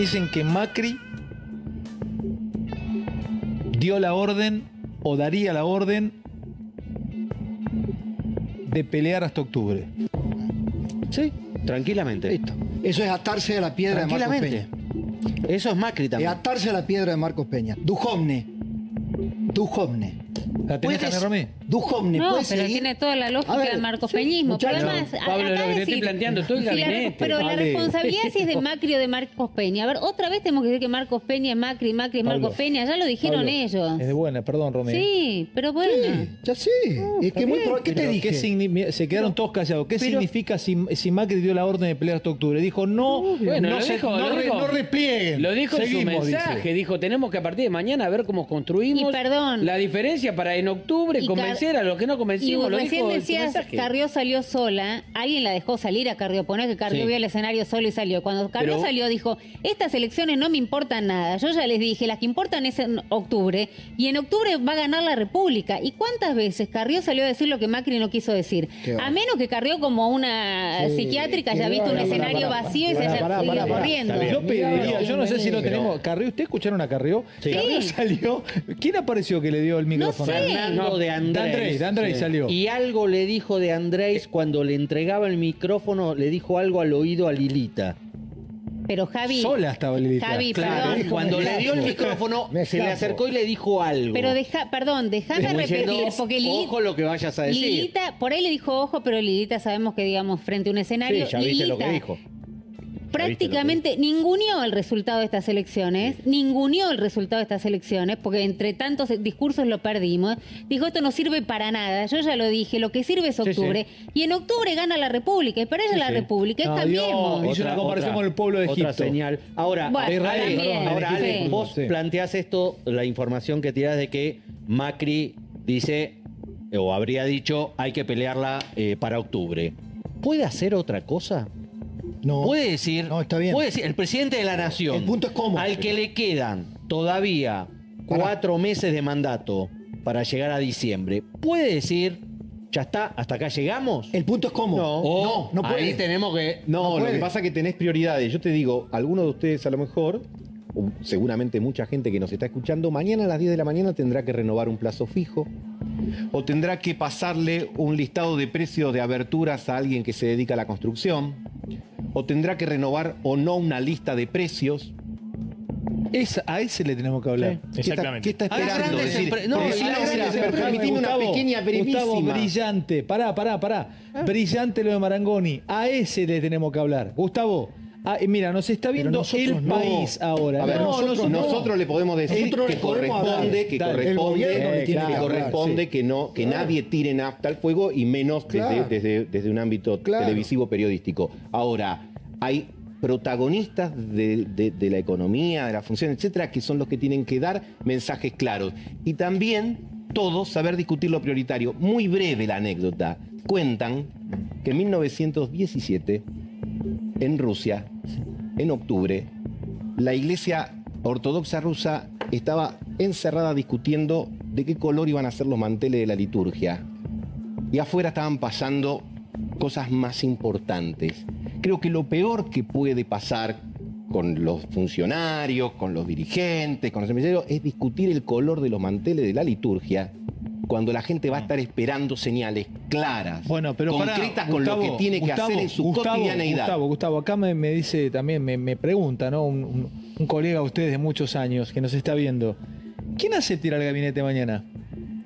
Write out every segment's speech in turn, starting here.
dicen que Macri dio la orden o daría la orden de pelear hasta octubre. Sí, tranquilamente. Listo. Eso es atarse a la piedra de Marcos Peña. Eso es Macri también. atarse a la piedra de Marcos Peña. Dujovne. Dujovne. ¿La tenés puedes, Romy? no, pero tiene toda la lógica ver, del marcos Pero además, Pablo, lo que estoy planteando, estoy el la, pero la responsabilidad si es de Macri o de Marcos Peña. A ver, otra vez tenemos que decir que Marcos Peña es Macri, Macri es Marcos Peña. Ya lo dijeron ellos. Es de buena, perdón, Romé. Sí, pero bueno. ya sí. es que muy probable. ¿Qué te dije? se quedaron todos callados. ¿Qué significa si, si, Macri dio la orden de pelear hasta octubre? Dijo, no, no, se, no, replieguen. Lo dijo en su mensaje. Dijo, tenemos que a partir de mañana ver cómo construimos la diferencia para en octubre convencer a los que no convencimos. Y lo recién decías, Carrió salió sola, alguien la dejó salir a Carrió, poner pues que Carrió vio el escenario solo y salió. Cuando Carrió salió dijo, estas elecciones no me importan nada, yo ya les dije, las que importan es en octubre, y en octubre va a ganar la República. ¿Y cuántas veces Carrió salió a decir lo que Macri no quiso decir? A menos que Carrió como una psiquiátrica haya visto un escenario vacío y se haya ido corriendo. Yo pediría, yo no sé si lo tenemos. Carrió, ¿ustedes escucharon a Carrió? Carrió salió. ¿Quién apareció que le dio el micrófono? Fernando de Andrés. De Andrés, salió. Y algo le dijo de Andrés cuando le entregaba el micrófono, le dijo algo al oído a Lilita. Pero Javi. Sola estaba Lilita. Javi, Cuando le dio el micrófono, se le acercó y le dijo algo. Pero perdón, déjame repetir. porque Lilita, ojo lo que vayas a decir. Lilita, por ahí le dijo ojo, pero Lilita sabemos que, digamos, frente a un escenario. lo que dijo prácticamente ninguneó el resultado de estas elecciones, ninguneó el resultado de estas elecciones, porque entre tantos discursos lo perdimos. Dijo, esto no sirve para nada, yo ya lo dije, lo que sirve es octubre. Y en octubre gana la República, y para ella la República es también Y Hizo una comparación con el pueblo de Egipto. Otra señal. Ahora, ahora Ale, vos planteás esto, la información que tirás de que Macri dice, o habría dicho, hay que pelearla eh, para octubre. ¿Puede hacer otra cosa? puede decir, puede decir, el presidente de la nación, punto es al que le quedan todavía cuatro meses de mandato para llegar a diciembre, puede decir, ya está, hasta acá llegamos. El punto es cómo. No, no, puede. Ahí tenemos que. No, lo que pasa es que tenés prioridades. Yo te digo, alguno de ustedes a lo mejor, seguramente mucha gente que nos está escuchando, mañana a las 10 de la mañana tendrá que renovar un plazo fijo. O tendrá que pasarle un listado de precios de aberturas a alguien que se dedica a la construcción o tendrá que renovar o no una lista de precios. Es, a ese le tenemos que hablar. exactamente. ¿Qué está, qué está esperando? no, una pequeña Gustavo, brillante. Pará, pará, pará. Ah. Brillante lo de Marangoni. A ese le tenemos que hablar. Gustavo, Ah, mira, nos está viendo el país ahora. nosotros, le podemos decir que, corresponde, que, corresponde, que, corresponde, que no, que nadie tire nafta al fuego y menos desde, un ámbito televisivo periodístico. Ahora, hay protagonistas de, de, la economía, de la función, etcétera, que son los que tienen que dar mensajes claros. Y también todos saber discutir lo prioritario. Muy breve la anécdota. Cuentan que en 1917 en Rusia, en octubre, la iglesia ortodoxa rusa estaba encerrada discutiendo de qué color iban a ser los manteles de la liturgia. Y afuera estaban pasando cosas más importantes. Creo que lo peor que puede pasar con los funcionarios, con los dirigentes, con los empresarios, es discutir el color de los manteles de la liturgia cuando la gente va a mm. estar esperando señales claras, bueno, pero concretas con lo que tiene que hacer en su Gustavo, cotidianeidad. Gustavo, Gustavo, acá me, dice también, me, pregunta, ¿no? Un, colega de ustedes de muchos años que nos está viendo. ¿Quién hace tirar el gabinete mañana?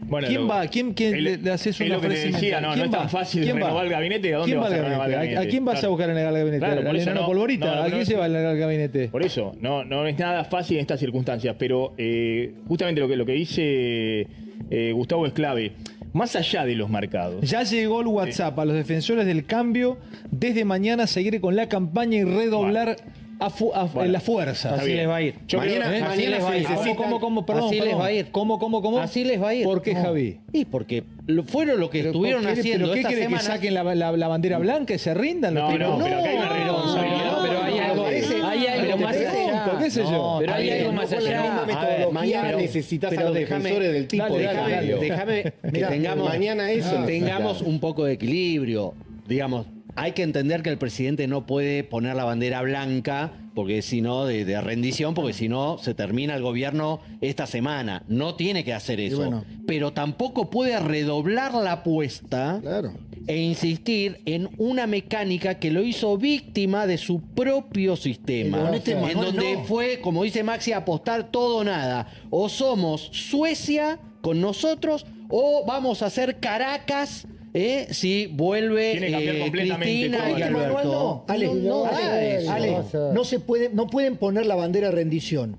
Bueno, ¿Quién va? ¿Quién, quién le hace una es lo que no, no es tan fácil renovar va? al gabinete. ¿A dónde a ¿A quién vas a buscar en el gabinete? Claro, ¿A polvorita? ¿A quién se va en el gabinete? Por eso, no, no es nada fácil en estas circunstancias, pero eh, justamente lo que, lo que dice eh, Gustavo es clave. Más allá de los marcados. Ya llegó el WhatsApp a los defensores del cambio. Desde mañana seguiré con la campaña y redoblar la fuerza. Así les va a ir. así les va a ir. ¿Cómo, cómo, cómo? así les va a ir. ¿Cómo, cómo, cómo? Así les va a ir. ¿Por qué, Javi? Y porque fueron lo que estuvieron haciendo. ¿Pero qué quiere que saquen la, bandera blanca y se rindan? No, no, pero, hay responsabilidad no, Pero hay algo más allá. Ver, mañana metodología necesitas pero a los defensores del tipo. Dale, déjame, déjame que tengamos, mañana eso. Tengamos un poco de equilibrio. Digamos, hay que entender que el presidente no puede poner la bandera blanca, porque si no, de, rendición, porque si no, se termina el gobierno esta semana. No tiene que hacer eso. Pero tampoco puede redoblar la apuesta e insistir en una mecánica que lo hizo víctima de su propio sistema. en donde fue, como dice Maxi, apostar todo o nada. O somos Suecia con nosotros, o vamos a ser Caracas eh, si vuelve Tiene que cambiar eh, y Alberto. no, no, se puede, no pueden poner la bandera rendición,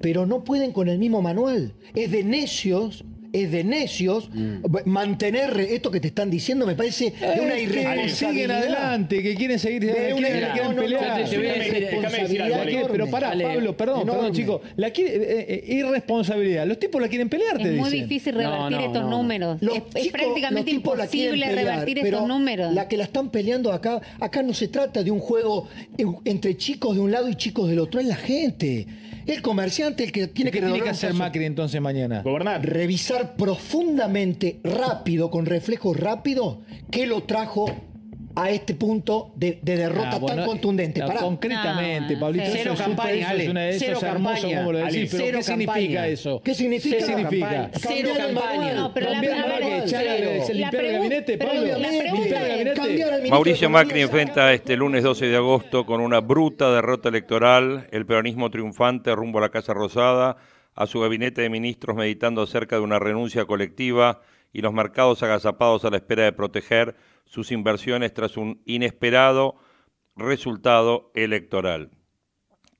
pero no pueden con el mismo manual. Es de necios es de necios. Mm. Mantener esto que te están diciendo me parece una irresponsabilidad. Siguen adelante, que quieren seguir una irresponsabilidad. Pero pará, Pablo, perdón, perdón, chicos. Eh, eh, eh, irresponsabilidad. Los tipos la quieren pelear, te Es muy difícil revertir estos números. es, prácticamente imposible revertir estos números. La que la están peleando acá, acá no se trata de un juego entre chicos de un lado y chicos del otro, es la gente. El comerciante el que tiene que tiene que hacer Macri entonces mañana? Gobernar. Revisar profundamente, rápido, con reflejo rápido, qué lo trajo a este punto de, derrota ah, tan contundente. concretamente, cero campaña, una de esas campaña, como lo ¿qué significa eso? ¿Qué significa? Cero campaña. Mauricio Macri enfrenta este lunes 12 de agosto con una bruta derrota electoral el peronismo triunfante rumbo a la Casa Rosada, a su gabinete de ministros meditando acerca de una renuncia colectiva y los mercados agazapados a la espera de proteger sus inversiones tras un inesperado resultado electoral.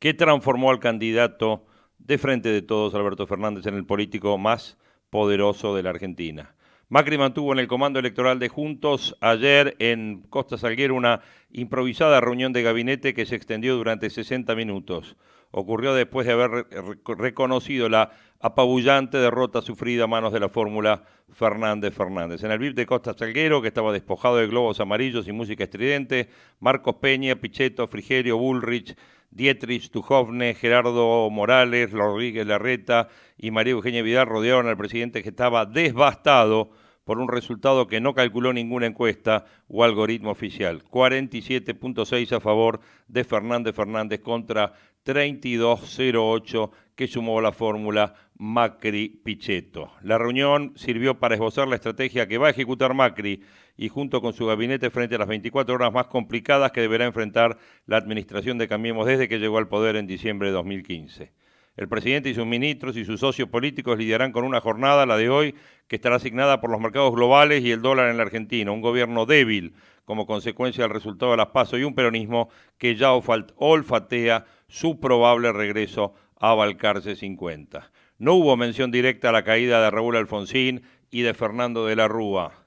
que transformó al candidato de frente de todos, Alberto Fernández, en el político más poderoso de la Argentina? Macri mantuvo en el comando electoral de Juntos ayer en Costa Salguero una improvisada reunión de gabinete que se extendió durante 60 minutos ocurrió después de haber reconocido la apabullante derrota sufrida a manos de la fórmula Fernández Fernández. En el VIP de Costa Salguero, que estaba despojado de globos amarillos y música estridente, Marcos Peña, Pichetto, Frigerio, Bullrich, Dietrich, Tujovne, Gerardo Morales, Rodríguez Larreta y María Eugenia Vidal rodearon al presidente que estaba devastado por un resultado que no calculó ninguna encuesta o algoritmo oficial. 47.6 a favor de Fernández Fernández contra 3208 que sumó la fórmula Macri-Pichetto. La reunión sirvió para esbozar la estrategia que va a ejecutar Macri y junto con su gabinete frente a las 24 horas más complicadas que deberá enfrentar la administración de Cambiemos desde que llegó al poder en diciembre de 2015. El presidente y sus ministros y sus socios políticos lidiarán con una jornada, la de hoy, que estará asignada por los mercados globales y el dólar en la Argentina, un gobierno débil como consecuencia del resultado de las PASO y un peronismo que ya olfatea su probable regreso a Balcarce 50. No hubo mención directa a la caída de Raúl Alfonsín y de Fernando de la Rúa,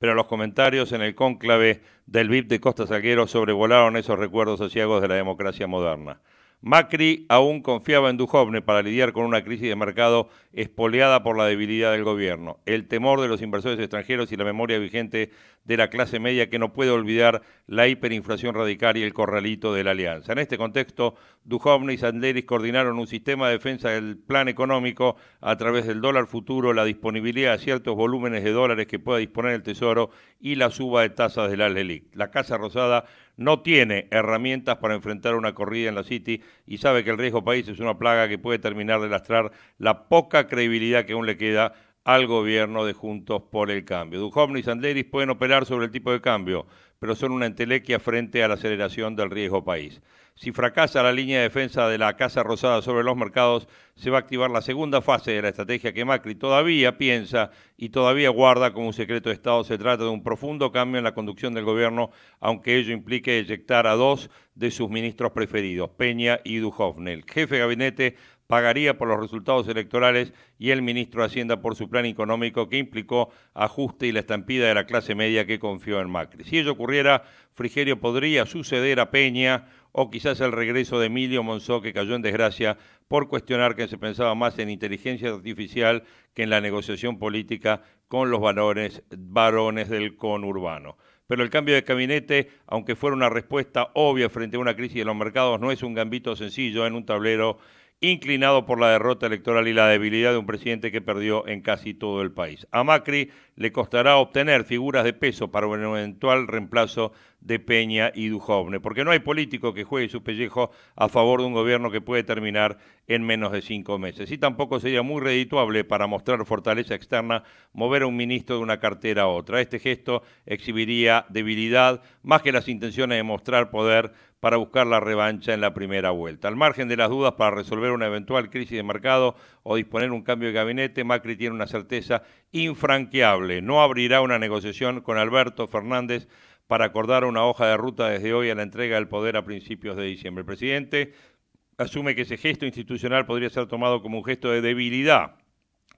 pero los comentarios en el cónclave del VIP de Costa Salguero sobrevolaron esos recuerdos aciagos de la democracia moderna. Macri aún confiaba en Dujovne para lidiar con una crisis de mercado espoleada por la debilidad del gobierno, el temor de los inversores extranjeros y la memoria vigente de la clase media que no puede olvidar la hiperinflación radical y el corralito de la alianza. En este contexto, Duhovni y Sanderis coordinaron un sistema de defensa del plan económico a través del dólar futuro, la disponibilidad de ciertos volúmenes de dólares que pueda disponer el Tesoro y la suba de tasas del e LELIC. La Casa Rosada no tiene herramientas para enfrentar una corrida en la City y sabe que el riesgo país es una plaga que puede terminar de lastrar la poca credibilidad que aún le queda al gobierno de Juntos por el Cambio. Duhovni y Sanderis pueden operar sobre el tipo de cambio, pero son una entelequia frente a la aceleración del riesgo país. Si fracasa la línea de defensa de la Casa Rosada sobre los mercados, se va a activar la segunda fase de la estrategia que Macri todavía piensa y todavía guarda como un secreto de Estado. Se trata de un profundo cambio en la conducción del gobierno, aunque ello implique eyectar a dos de sus ministros preferidos, Peña y Duhovne. El jefe de gabinete pagaría por los resultados electorales y el ministro de Hacienda por su plan económico que implicó ajuste y la estampida de la clase media que confió en Macri. Si ello ocurriera, Frigerio podría suceder a Peña o quizás el regreso de Emilio Monzó que cayó en desgracia por cuestionar que se pensaba más en inteligencia artificial que en la negociación política con los varones, varones del conurbano pero el cambio de gabinete, aunque fuera una respuesta obvia frente a una crisis de los mercados, no es un gambito sencillo en un tablero inclinado por la derrota electoral y la debilidad de un presidente que perdió en casi todo el país. A Macri le costará obtener figuras de peso para un eventual reemplazo de Peña y Dujovne, porque no hay político que juegue su pellejo a favor de un gobierno que puede terminar en menos de cinco meses. Y tampoco sería muy redituable para mostrar fortaleza externa mover a un ministro de una cartera a otra. Este gesto exhibiría debilidad más que las intenciones de mostrar poder para buscar la revancha en la primera vuelta. Al margen de las dudas para resolver una eventual crisis de mercado o disponer un cambio de gabinete, Macri tiene una certeza infranqueable. No abrirá una negociación con Alberto Fernández para acordar una hoja de ruta desde hoy a la entrega del poder a principios de diciembre. El presidente asume que ese gesto institucional podría ser tomado como un gesto de debilidad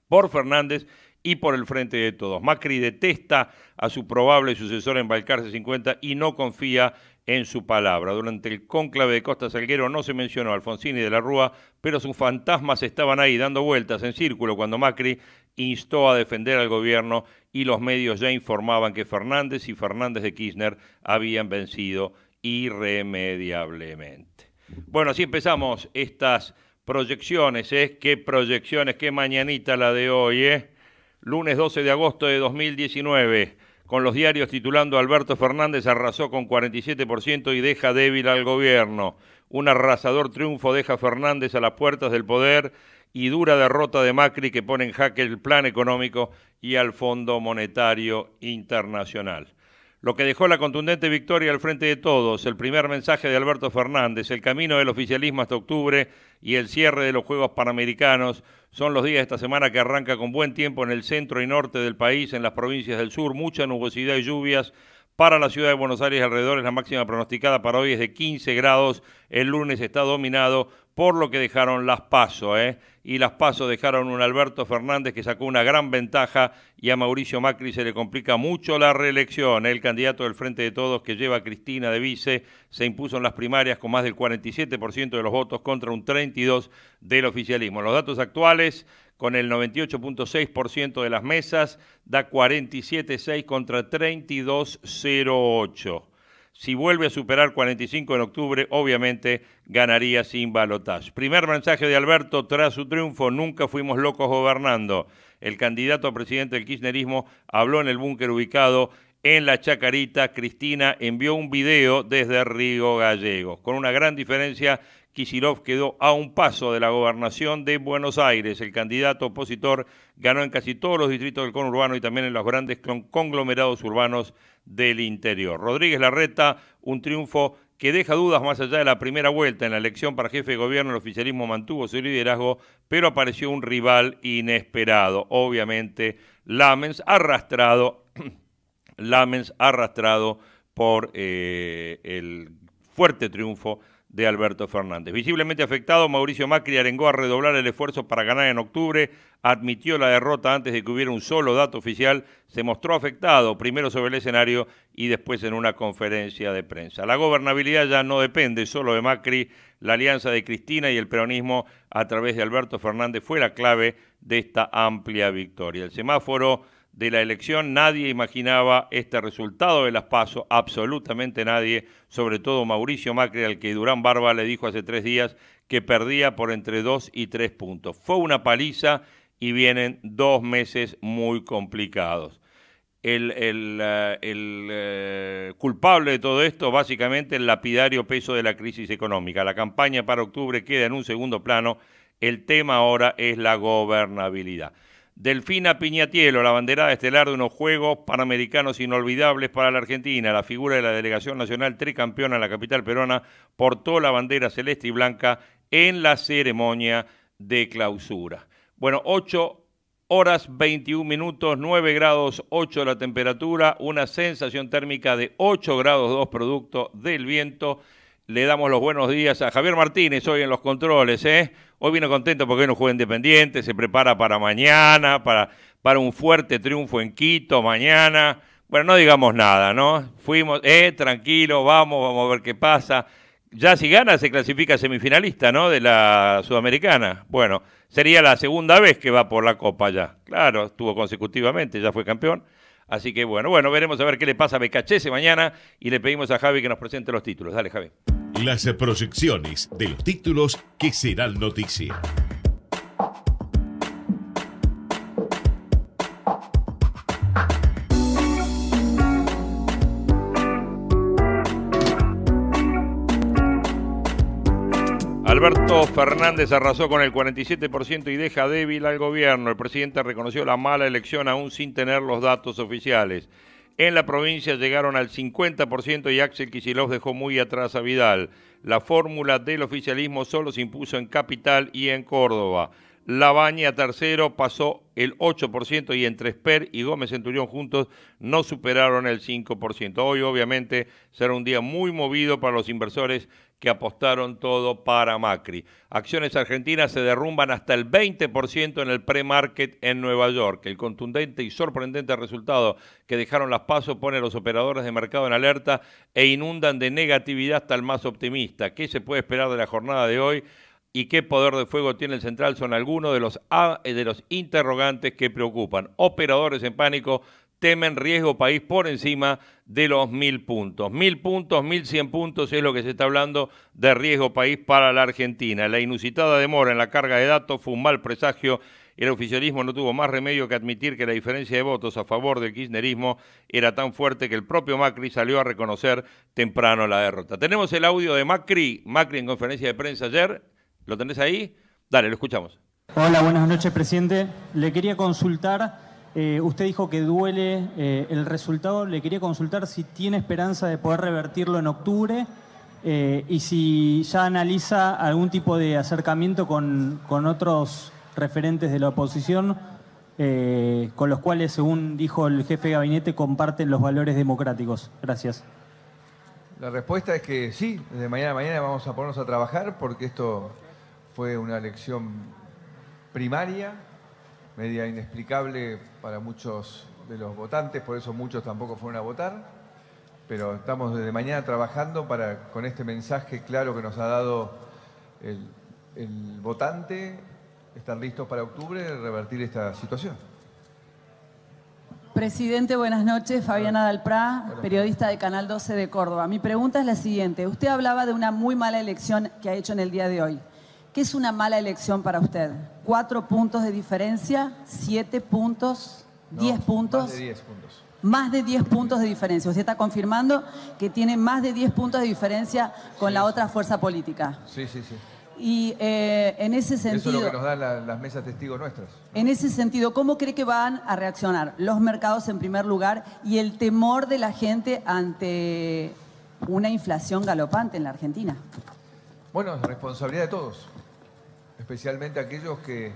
por Fernández y por el frente de todos. Macri detesta a su probable sucesor en Balcarce 50 y no confía en su palabra. Durante el cónclave de Costa Salguero no se mencionó a Alfonsín y de la Rúa, pero sus fantasmas estaban ahí dando vueltas en círculo cuando Macri instó a defender al gobierno y los medios ya informaban que Fernández y Fernández de Kirchner habían vencido irremediablemente. Bueno, así empezamos estas proyecciones, ¿eh? Qué proyecciones, qué mañanita la de hoy, ¿eh? lunes 12 de agosto de 2019, con los diarios titulando Alberto Fernández arrasó con 47% y deja débil al gobierno. Un arrasador triunfo deja Fernández a las puertas del poder y dura derrota de Macri que pone en jaque el plan económico y al Fondo Monetario Internacional lo que dejó la contundente victoria al frente de todos, el primer mensaje de Alberto Fernández, el camino del oficialismo hasta octubre y el cierre de los Juegos Panamericanos son los días de esta semana que arranca con buen tiempo en el centro y norte del país, en las provincias del sur, mucha nubosidad y lluvias para la ciudad de Buenos Aires y alrededores, la máxima pronosticada para hoy es de 15 grados. El lunes está dominado por lo que dejaron las PASO. ¿eh? Y las PASO dejaron un Alberto Fernández que sacó una gran ventaja y a Mauricio Macri se le complica mucho la reelección. El candidato del Frente de Todos que lleva a Cristina de Vice se impuso en las primarias con más del 47% de los votos contra un 32% del oficialismo. Los datos actuales con el 98.6% de las mesas, da 47.6 contra 32.08. Si vuelve a superar 45 en octubre, obviamente ganaría sin balotaje. Primer mensaje de Alberto tras su triunfo, nunca fuimos locos gobernando. El candidato a presidente del kirchnerismo habló en el búnker ubicado en la Chacarita. Cristina envió un video desde Río Gallegos. Con una gran diferencia, Kisilov quedó a un paso de la gobernación de Buenos Aires. El candidato opositor ganó en casi todos los distritos del conurbano y también en los grandes conglomerados urbanos del interior. Rodríguez Larreta, un triunfo que deja dudas más allá de la primera vuelta en la elección para jefe de gobierno, el oficialismo mantuvo su liderazgo, pero apareció un rival inesperado, obviamente Lamens arrastrado, Lamens arrastrado por eh, el fuerte triunfo de Alberto Fernández. Visiblemente afectado, Mauricio Macri arengó a redoblar el esfuerzo para ganar en octubre, admitió la derrota antes de que hubiera un solo dato oficial, se mostró afectado primero sobre el escenario y después en una conferencia de prensa. La gobernabilidad ya no depende solo de Macri, la alianza de Cristina y el peronismo a través de Alberto Fernández fue la clave de esta amplia victoria. El semáforo de la elección. Nadie imaginaba este resultado de las PASO, absolutamente nadie, sobre todo Mauricio Macri, al que Durán Barba le dijo hace tres días que perdía por entre dos y tres puntos. Fue una paliza y vienen dos meses muy complicados. El, eh, eh, culpable de todo esto, básicamente, el lapidario peso de la crisis económica. La campaña para octubre queda en un segundo plano. El tema ahora es la gobernabilidad. Delfina Piñatielo, la bandera estelar de unos Juegos Panamericanos inolvidables para la Argentina. La figura de la delegación nacional tricampeona en la capital peruana portó la bandera celeste y blanca en la ceremonia de clausura. Bueno, 8 horas 21 minutos, 9 grados 8 la temperatura, una sensación térmica de 8 grados 2 producto del viento. Le damos los buenos días a Javier Martínez hoy en los controles. ¿eh? Hoy vino contento porque hoy no juega Independiente, se prepara para mañana, para, para un fuerte triunfo en Quito mañana. Bueno, no digamos nada, ¿no? Fuimos, eh, tranquilo, vamos, vamos a ver qué pasa. Ya si gana se clasifica semifinalista, ¿no? De la Sudamericana. Bueno, sería la segunda vez que va por la Copa ya. Claro, estuvo consecutivamente, ya fue campeón. Así que bueno, bueno, veremos a ver qué le pasa a Becachese mañana y le pedimos a Javi que nos presente los títulos. Dale, Javi las proyecciones de los títulos que serán noticia. Alberto Fernández arrasó con el 47% y deja débil al gobierno. El presidente reconoció la mala elección aún sin tener los datos oficiales. En la provincia llegaron al 50% y Axel Kicillof dejó muy atrás a Vidal. La fórmula del oficialismo solo se impuso en Capital y en Córdoba. La Baña tercero pasó el 8% y entre Esper y Gómez Centurión juntos no superaron el 5%. Hoy obviamente será un día muy movido para los inversores que apostaron todo para Macri. Acciones argentinas se derrumban hasta el 20% en el pre-market en Nueva York. El contundente y sorprendente resultado que dejaron las pasos pone a los operadores de mercado en alerta e inundan de negatividad hasta el más optimista. ¿Qué se puede esperar de la jornada de hoy? y qué poder de fuego tiene el central son algunos de los, ah, eh, de los interrogantes que preocupan. Operadores en pánico temen riesgo país por encima de los mil puntos. Mil puntos, mil cien puntos es lo que se está hablando de riesgo país para la Argentina. La inusitada demora en la carga de datos fue un mal presagio. El oficialismo no tuvo más remedio que admitir que la diferencia de votos a favor del kirchnerismo era tan fuerte que el propio Macri salió a reconocer temprano la derrota. Tenemos el audio de Macri, Macri en conferencia de prensa ayer, ¿Lo tenés ahí? Dale, lo escuchamos. Hola, buenas noches, presidente. Le quería consultar... Eh, usted dijo que duele eh, el resultado. Le quería consultar si tiene esperanza de poder revertirlo en octubre eh, y si ya analiza algún tipo de acercamiento con, con otros referentes de la oposición, con los cuales, según dijo el jefe de gabinete, comparten los valores democráticos. Gracias. La respuesta es que sí, de mañana a mañana vamos a ponernos a trabajar porque esto fue una elección primaria, media inexplicable para muchos de los votantes, por eso muchos tampoco fueron a votar, pero estamos desde mañana trabajando para, con este mensaje claro que nos ha dado el, votante, Están listos para octubre revertir esta situación. Presidente, buenas noches. Fabiana Dalprá, periodista de Canal 12 de Córdoba. Mi pregunta es la siguiente. Usted hablaba de una muy mala elección que ha hecho en el día de hoy. ¿Qué es una mala elección para usted? ¿Cuatro puntos de diferencia? ¿Siete puntos? ¿Diez puntos? Más de diez puntos. Más de 10 puntos de diferencia. Usted está confirmando que tiene más de diez puntos de diferencia con la otra fuerza política. Sí, sí, sí. Y eh, en ese sentido... Eso es lo que nos dan las mesas testigos nuestras. En ese sentido, ¿cómo cree que van a reaccionar los mercados en primer lugar y el temor de la gente ante una inflación galopante en la Argentina? Bueno, responsabilidad de todos especialmente aquellos que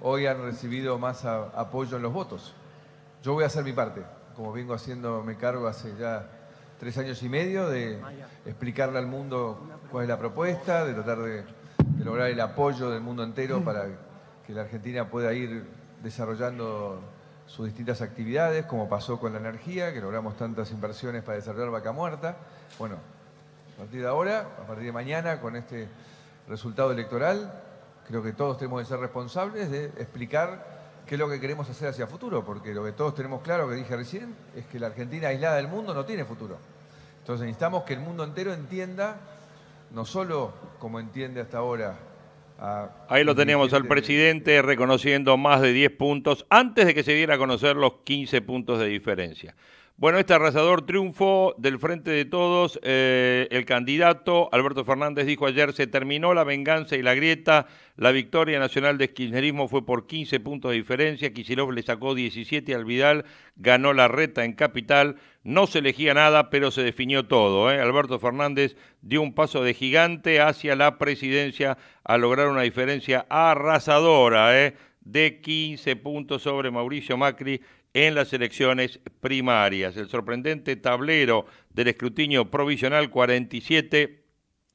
hoy han recibido más apoyo en los votos. Yo voy a hacer mi parte, como vengo haciendo, me cargo hace ya tres años y medio de explicarle al mundo cuál es la propuesta, de tratar de lograr el apoyo del mundo entero para que la Argentina pueda ir desarrollando sus distintas actividades, como pasó con la energía, que logramos tantas inversiones para desarrollar Vaca Muerta. Bueno, a partir de ahora, a partir de mañana, con este resultado electoral, creo que todos tenemos que ser responsables de explicar qué es lo que queremos hacer hacia futuro, porque lo que todos tenemos claro, que dije recién, es que la Argentina aislada del mundo no tiene futuro. Entonces necesitamos que el mundo entero entienda, no solo como entiende hasta ahora Ahí lo teníamos al presidente reconociendo más de 10 puntos antes de que se diera a conocer los 15 puntos de diferencia. Bueno, este arrasador triunfo del Frente de Todos, eh, el candidato Alberto Fernández dijo ayer, se terminó la venganza y la grieta, la victoria nacional de kirchnerismo fue por 15 puntos de diferencia, Kicillof le sacó 17 al Vidal, ganó la reta en Capital, no se elegía nada, pero se definió todo. ¿eh? Alberto Fernández dio un paso de gigante hacia la presidencia a lograr una diferencia arrasadora ¿eh? de 15 puntos sobre Mauricio Macri en las elecciones primarias. El sorprendente tablero del escrutinio provisional 47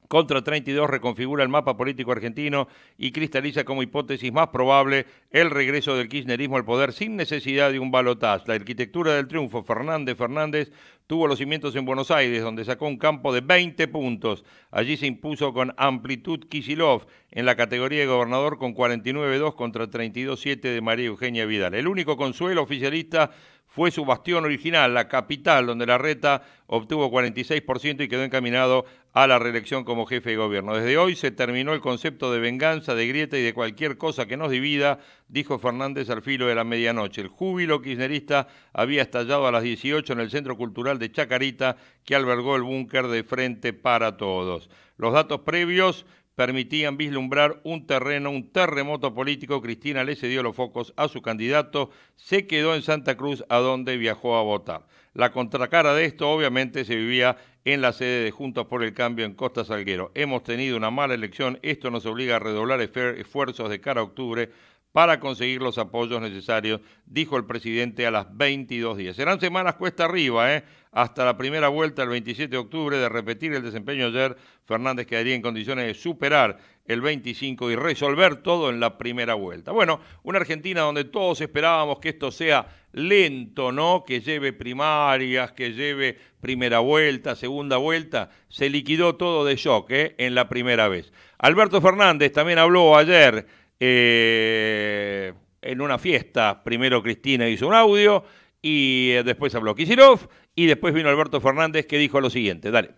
contra 32 reconfigura el mapa político argentino y cristaliza como hipótesis más probable el regreso del kirchnerismo al poder sin necesidad de un balotaz. La arquitectura del triunfo Fernández Fernández tuvo los cimientos en Buenos Aires, donde sacó un campo de 20 puntos. Allí se impuso con amplitud Kisilov en la categoría de gobernador con 49-2 contra 32-7 de María Eugenia Vidal. El único consuelo oficialista fue su bastión original, la capital, donde la reta obtuvo 46% y quedó encaminado a la reelección como jefe de gobierno. Desde hoy se terminó el concepto de venganza, de grieta y de cualquier cosa que nos divida, dijo Fernández al filo de la medianoche. El júbilo kirchnerista había estallado a las 18 en el Centro Cultural de Chacarita, que albergó el búnker de Frente para Todos. Los datos previos permitían vislumbrar un terreno, un terremoto político. Cristina le cedió los focos a su candidato, se quedó en Santa Cruz, a donde viajó a votar. La contracara de esto obviamente se vivía en la sede de Juntos por el Cambio en Costa Salguero. Hemos tenido una mala elección, esto nos obliga a redoblar esfuerzos de cara a octubre para conseguir los apoyos necesarios, dijo el presidente a las 22 días. Serán semanas cuesta arriba, ¿eh? hasta la primera vuelta el 27 de octubre de repetir el desempeño ayer, Fernández quedaría en condiciones de superar el 25 y resolver todo en la primera vuelta. Bueno, una Argentina donde todos esperábamos que esto sea lento, ¿no? Que lleve primarias, que lleve primera vuelta, segunda vuelta, se liquidó todo de shock ¿eh? en la primera vez. Alberto Fernández también habló ayer eh, en una fiesta, primero Cristina hizo un audio y eh, después habló Kisilov y después vino Alberto Fernández que dijo lo siguiente, dale.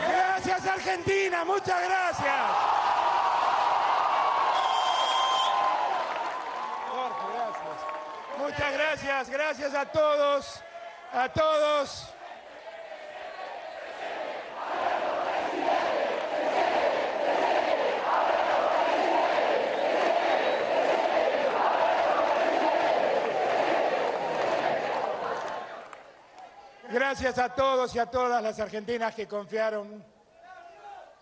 Gracias Argentina, muchas gracias. Muchas gracias, gracias a todos, a todos. Gracias a todos y a todas las argentinas que confiaron.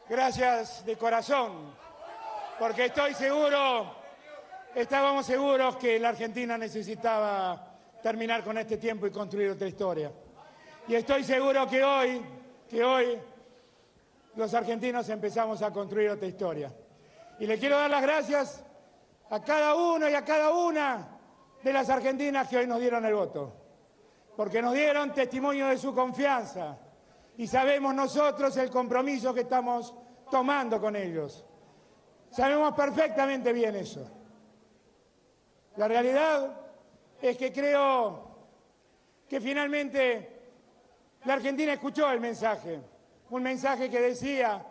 Gracias de corazón, porque estoy seguro, estábamos seguros que la Argentina necesitaba terminar con este tiempo y construir otra historia. Y estoy seguro que hoy, que hoy los argentinos empezamos a construir otra historia. Y le quiero dar las gracias a cada uno y a cada una de las argentinas que hoy nos dieron el voto porque nos dieron testimonio de su confianza y sabemos nosotros el compromiso que estamos tomando con ellos. Sabemos perfectamente bien eso. La realidad es que creo que finalmente la Argentina escuchó el mensaje, un mensaje que decía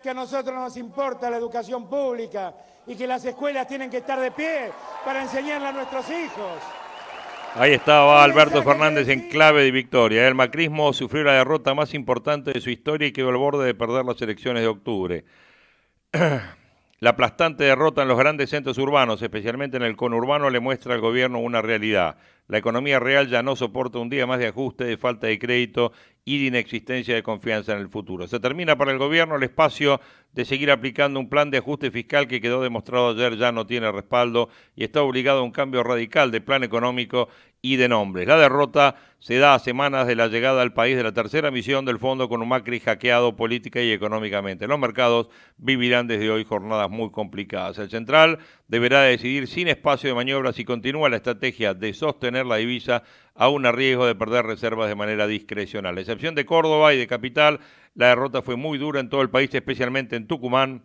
que a nosotros nos importa la educación pública y que las escuelas tienen que estar de pie para enseñarla a nuestros hijos. Ahí estaba Alberto Fernández en clave de victoria. El macrismo sufrió la derrota más importante de su historia y quedó al borde de perder las elecciones de octubre. La aplastante derrota en los grandes centros urbanos, especialmente en el conurbano, le muestra al gobierno una realidad. La economía real ya no soporta un día más de ajuste, de falta de crédito y de inexistencia de confianza en el futuro. Se termina para el gobierno el espacio de seguir aplicando un plan de ajuste fiscal que quedó demostrado ayer ya no tiene respaldo y está obligado a un cambio radical de plan económico y de nombres. La derrota se da a semanas de la llegada al país de la tercera misión del fondo con un Macri hackeado política y económicamente. Los mercados vivirán desde hoy jornadas muy complicadas. El central deberá decidir sin espacio de maniobra si continúa la estrategia de sostener la divisa aún a riesgo de perder reservas de manera discrecional. La excepción de Córdoba y de Capital, la derrota fue muy dura en todo el país, especialmente en Tucumán,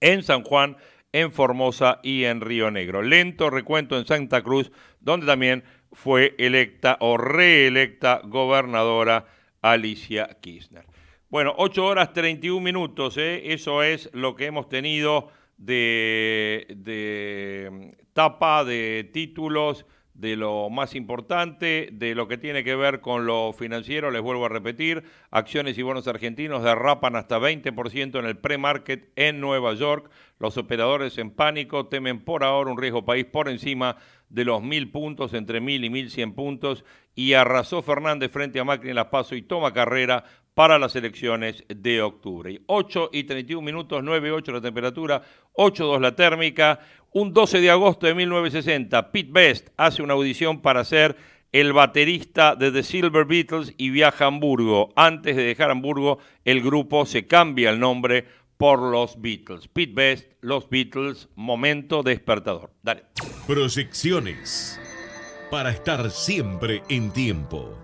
en San Juan, en Formosa y en Río Negro. Lento recuento en Santa Cruz, donde también fue electa o reelecta gobernadora Alicia Kirchner. Bueno, 8 horas 31 minutos, ¿eh? eso es lo que hemos tenido de mm, tapa, de títulos de lo más importante, de lo que tiene que ver con lo financiero, les vuelvo a repetir, acciones y bonos argentinos derrapan hasta 20% en el pre-market en Nueva York, los operadores en pánico temen por ahora un riesgo país por encima de los mil puntos, entre mil y mil cien puntos, y arrasó Fernández frente a Macri en las PASO y toma carrera para las elecciones de octubre. 8 y 31 minutos, 9 y 8 la temperatura, 8 2 la térmica. Un 12 de agosto de 1960, Pete Best hace una audición para ser el baterista de The Silver Beatles y viaja a Hamburgo. Antes de dejar Hamburgo, el grupo se cambia el nombre por los Beatles. Pete Best, los Beatles, momento despertador. Dale. Proyecciones para estar siempre en tiempo.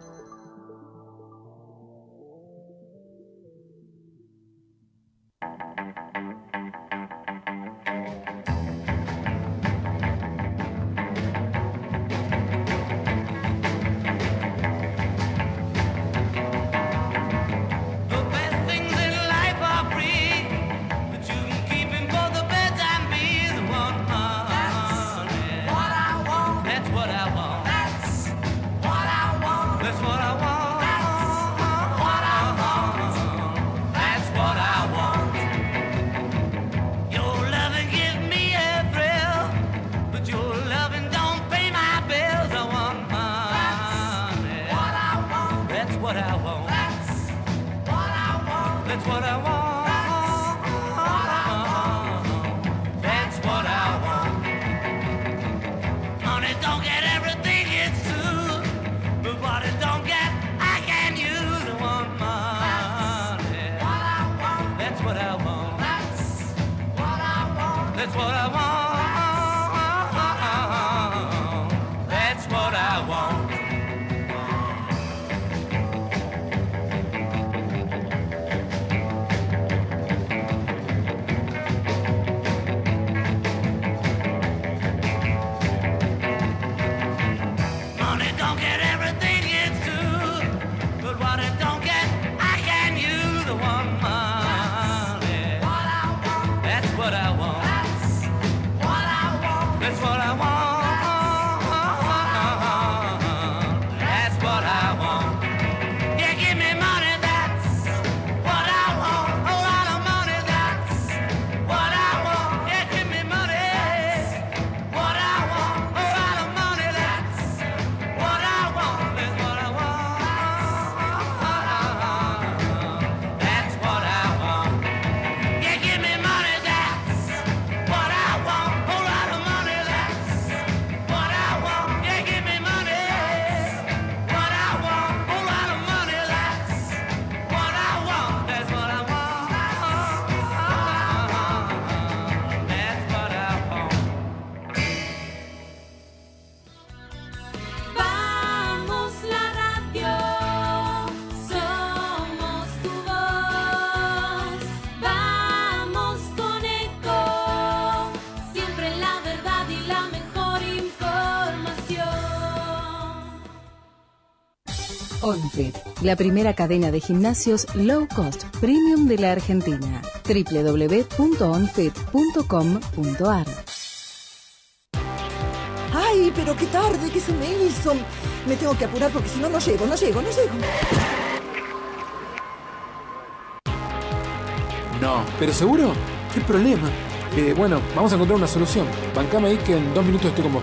la primera cadena de gimnasios low cost premium de la Argentina. www.onfit.com.ar ¡Ay, pero qué tarde ¿qué se me hizo! Me tengo que apurar porque si no, no llego, no llego, no llego. No, pero seguro, ¿qué problema? Eh, bueno, vamos a encontrar una solución. Bancame ahí que en dos minutos estoy con vos.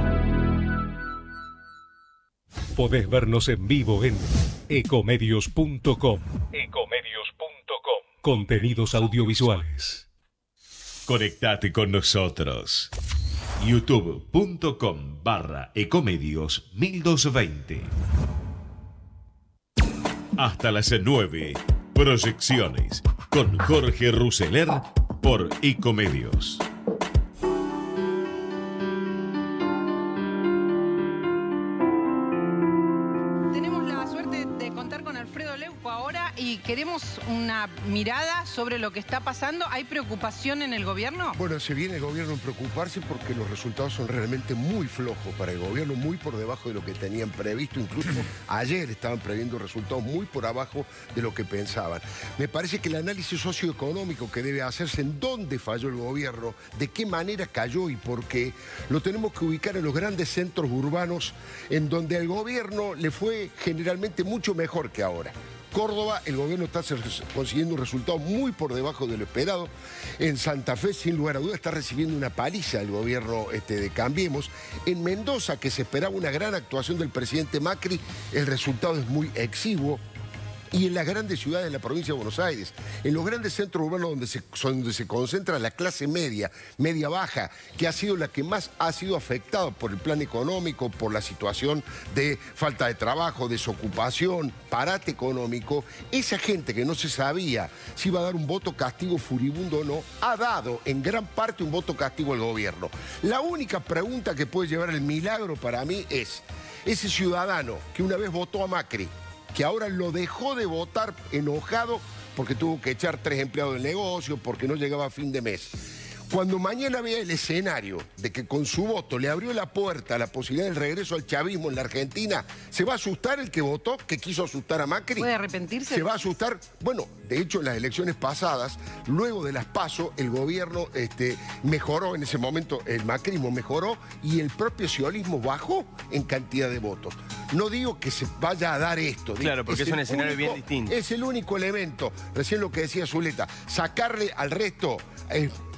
podés vernos en vivo en ecomedios.com. Ecomedios.com. Contenidos audiovisuales. Conectate con nosotros. youtube.com barra ecomedios 1220. Hasta las 9. Proyecciones con Jorge Ruseler por Ecomedios. queremos una mirada sobre lo que está pasando. ¿Hay preocupación en el gobierno? Bueno, se viene el gobierno a preocuparse porque los resultados son realmente muy flojos para el gobierno, muy por debajo de lo que tenían previsto. Incluso ayer estaban previendo resultados muy por abajo de lo que pensaban. Me parece que el análisis socioeconómico que debe hacerse en dónde falló el gobierno, de qué manera cayó y por qué, lo tenemos que ubicar en los grandes centros urbanos en donde al gobierno le fue generalmente mucho mejor que ahora. Córdoba, el gobierno está consiguiendo un resultado muy por debajo de lo esperado. En Santa Fe, sin lugar a dudas, está recibiendo una paliza el gobierno este, de Cambiemos. En Mendoza, que se esperaba una gran actuación del presidente Macri, el resultado es muy exiguo y en las grandes ciudades de la provincia de Buenos Aires, en los grandes centros urbanos donde se, concentra la clase media, media baja, que ha sido la que más ha sido afectada por el plan económico, por la situación de falta de trabajo, desocupación, parate económico, esa gente que no se sabía si iba a dar un voto castigo furibundo o no, ha dado en gran parte un voto castigo al gobierno. La única pregunta que puede llevar el milagro para mí es, ese ciudadano que una vez votó a Macri, que ahora lo dejó de votar enojado porque tuvo que echar tres empleados del negocio, porque no llegaba a fin de mes. Cuando mañana vea el escenario de que con su voto le abrió la puerta a la posibilidad del regreso al chavismo en la Argentina, ¿se va a asustar el que votó, que quiso asustar a Macri? ¿Puede arrepentirse? ¿Se va a asustar? Bueno, de hecho, en las elecciones pasadas, luego de las PASO, el gobierno este, mejoró, en ese momento el macrismo mejoró y el propio sionismo bajó en cantidad de votos. No digo que se vaya a dar esto. Claro, porque es, un escenario bien distinto. Es el único elemento, recién lo que decía Zuleta, sacarle al resto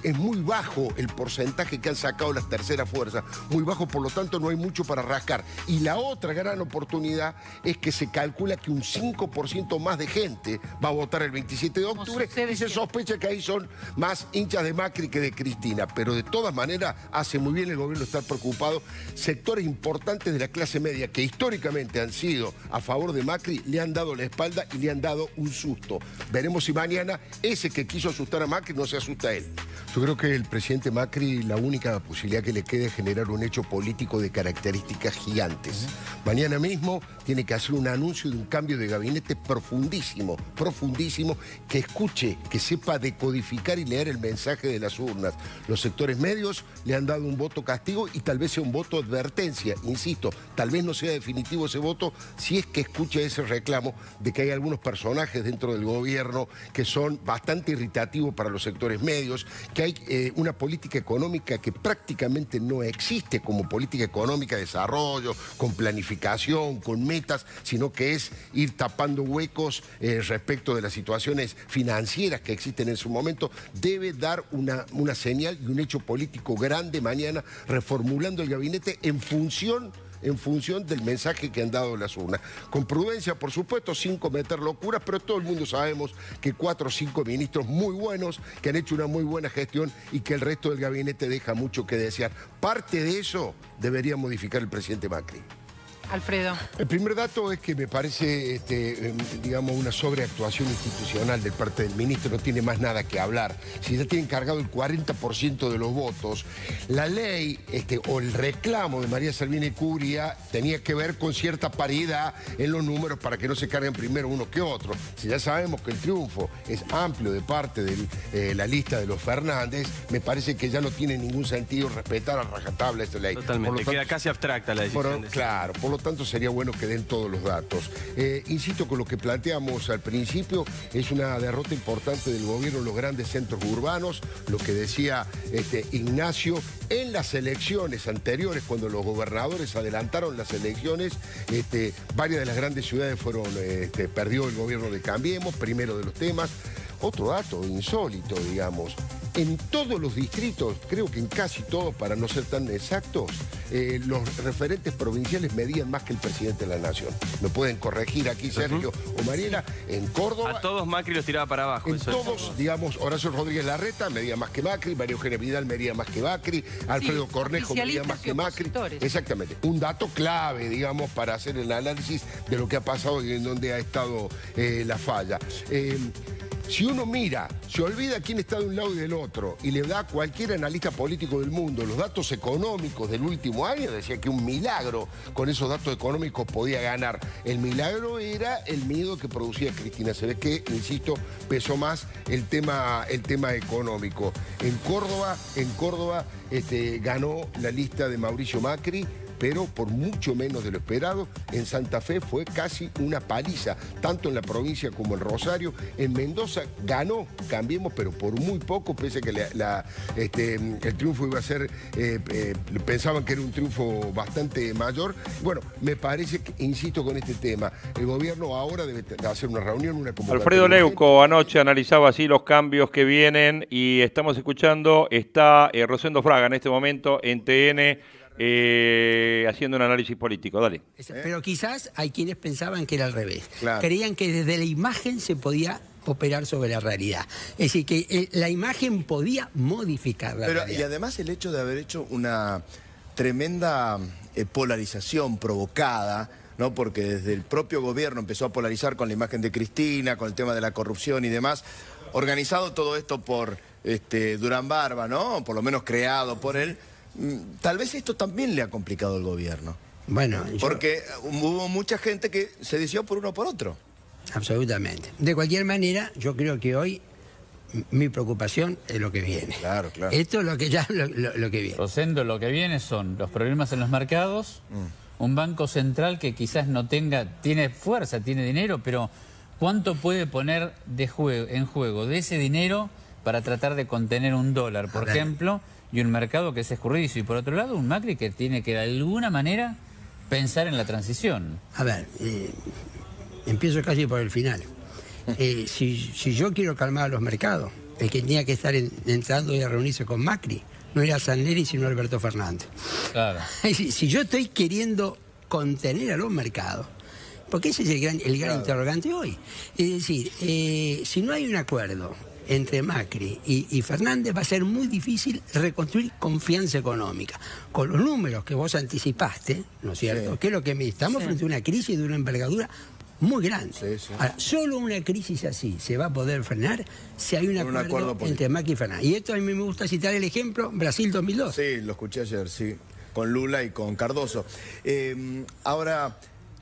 es muy bajo el porcentaje que han sacado las terceras fuerzas, muy bajo, por lo tanto no hay mucho para rascar. Y la otra gran oportunidad es que se calcula que un 5% más de gente va a votar el 27 de octubre y se sospecha que ahí son más hinchas de Macri que de Cristina. Pero de todas maneras hace muy bien el gobierno estar preocupado. Sectores importantes de la clase media que históricamente han sido a favor de Macri le han dado la espalda y le han dado un susto. Veremos si mañana ese que quiso asustar a Macri no se asusta a él. Yo creo que el presidente Macri, la única posibilidad que le queda es generar un hecho político de características gigantes. Mañana mismo tiene que hacer un anuncio de un cambio de gabinete profundísimo, profundísimo, que escuche, que sepa decodificar y leer el mensaje de las urnas. Los sectores medios le han dado un voto castigo y tal vez sea un voto advertencia, insisto, tal vez no sea definitivo ese voto si es que escuche ese reclamo de que hay algunos personajes dentro del gobierno que son bastante irritativos para los sectores medios, que hay eh, una política económica que prácticamente no existe como política económica de desarrollo, con planificación, con metas, sino que es ir tapando huecos eh, respecto de las situaciones financieras que existen en su momento, debe dar una, una señal y un hecho político grande mañana, reformulando el gabinete en función en función del mensaje que han dado las urnas. Con prudencia, por supuesto, sin cometer locuras, pero todo el mundo sabemos que cuatro o cinco ministros muy buenos, que han hecho una muy buena gestión y que el resto del gabinete deja mucho que desear. Parte de eso debería modificar el presidente Macri. Alfredo. El primer dato es que me parece, este, em, digamos, una sobreactuación institucional de parte del ministro, no tiene más nada que hablar. Si ya tiene cargado el 40% de los votos, la ley este, o el reclamo de María Salvini Curia tenía que ver con cierta paridad en los números para que no se carguen primero uno que otro. Si ya sabemos que el triunfo es amplio de parte de eh, la lista de los Fernández, me parece que ya no tiene ningún sentido respetar a rajatabla esta ley. Totalmente, queda casi abstracta la decisión. claro, por lo tanto sería bueno que den todos los datos. Eh, insisto con lo que planteamos al principio, es una derrota importante del gobierno en los grandes centros urbanos, lo que decía este, Ignacio, en las elecciones anteriores, cuando los gobernadores adelantaron las elecciones, este, varias de las grandes ciudades fueron, este, perdió el gobierno de Cambiemos, primero de los temas. Otro dato insólito, digamos, en todos los distritos, creo que en casi todos, para no ser tan exactos, eh, los referentes provinciales medían más que el presidente de la nación. Lo pueden corregir aquí Sergio o Mariela, en Córdoba... A todos Macri los tiraba para abajo. En todos, digamos, Horacio Rodríguez Larreta medía más que Macri, Mario Eugenia Vidal medía más que Macri, Alfredo Cornejo medía más que Macri. Exactamente. Un dato clave, digamos, para hacer el análisis de lo que ha pasado y en dónde ha estado eh, la falla. Eh, si uno mira, se olvida quién está de un lado y del otro y le da a cualquier analista político del mundo los datos económicos del último año, decía que un milagro con esos datos económicos podía ganar. El milagro era el miedo que producía Cristina. Se ve que, insisto, pesó más el tema, el tema económico. En Córdoba, en Córdoba este, ganó la lista de Mauricio Macri pero por mucho menos de lo esperado. En Santa Fe fue casi una paliza, tanto en la provincia como en Rosario. En Mendoza ganó, cambiemos, pero por muy poco, pese a que este, el triunfo iba a ser, eh, eh, pensaban que era un triunfo bastante mayor. Bueno, me parece que, insisto con este tema, el gobierno ahora debe hacer una reunión, una Alfredo Leuco anoche analizaba así los cambios que vienen y estamos escuchando, está eh, Rosendo Fraga en este momento en TN. Eh, haciendo un análisis político, dale. Pero quizás hay quienes pensaban que era al revés. Creían que desde la imagen se podía operar sobre la realidad. Es decir, que eh, la imagen podía modificar la realidad. Y además el hecho de haber hecho una tremenda eh, polarización provocada... ¿no? porque desde el propio gobierno empezó a polarizar con la imagen de Cristina, con el tema de la corrupción y demás, organizado todo esto por este, Durán Barba, ¿no? por lo menos creado por él, Mm, tal vez esto también le ha complicado al gobierno. Bueno, Porque um, hubo mucha gente que se decidió por uno por otro. Absolutamente. De cualquier manera, yo creo que hoy mi preocupación es lo que viene. Claro, claro. Esto es lo que ya lo, lo, que viene. Rosendo, lo que viene son los problemas en los mercados, mm. un banco central que quizás no tenga, tiene fuerza, tiene dinero, pero ¿cuánto puede poner de juego, en juego de ese dinero para tratar de contener un dólar, por ejemplo? y un mercado que es escurridizo. Y por otro lado, un Macri que tiene que de alguna manera pensar en la transición. A ver, eh, empiezo casi por el final. Eh, si, yo quiero calmar a los mercados, el que tenía que estar entrando y a reunirse con Macri no era y sino Alberto Fernández. Claro. Si, yo estoy queriendo contener a los mercados, porque ese es el gran, interrogante hoy. Es decir, eh, si no hay un acuerdo entre Macri y, Fernández va a ser muy difícil reconstruir confianza económica. Con los números que vos anticipaste, ¿no es cierto? Que es lo que me estamos frente a una crisis de una envergadura muy grande. solo una crisis así se va a poder frenar si hay un acuerdo, entre Macri y Fernández. Y esto a mí me gusta citar el ejemplo, Brasil 2002. Sí, lo escuché ayer, sí, con Lula y con Cardoso. Eh, ahora,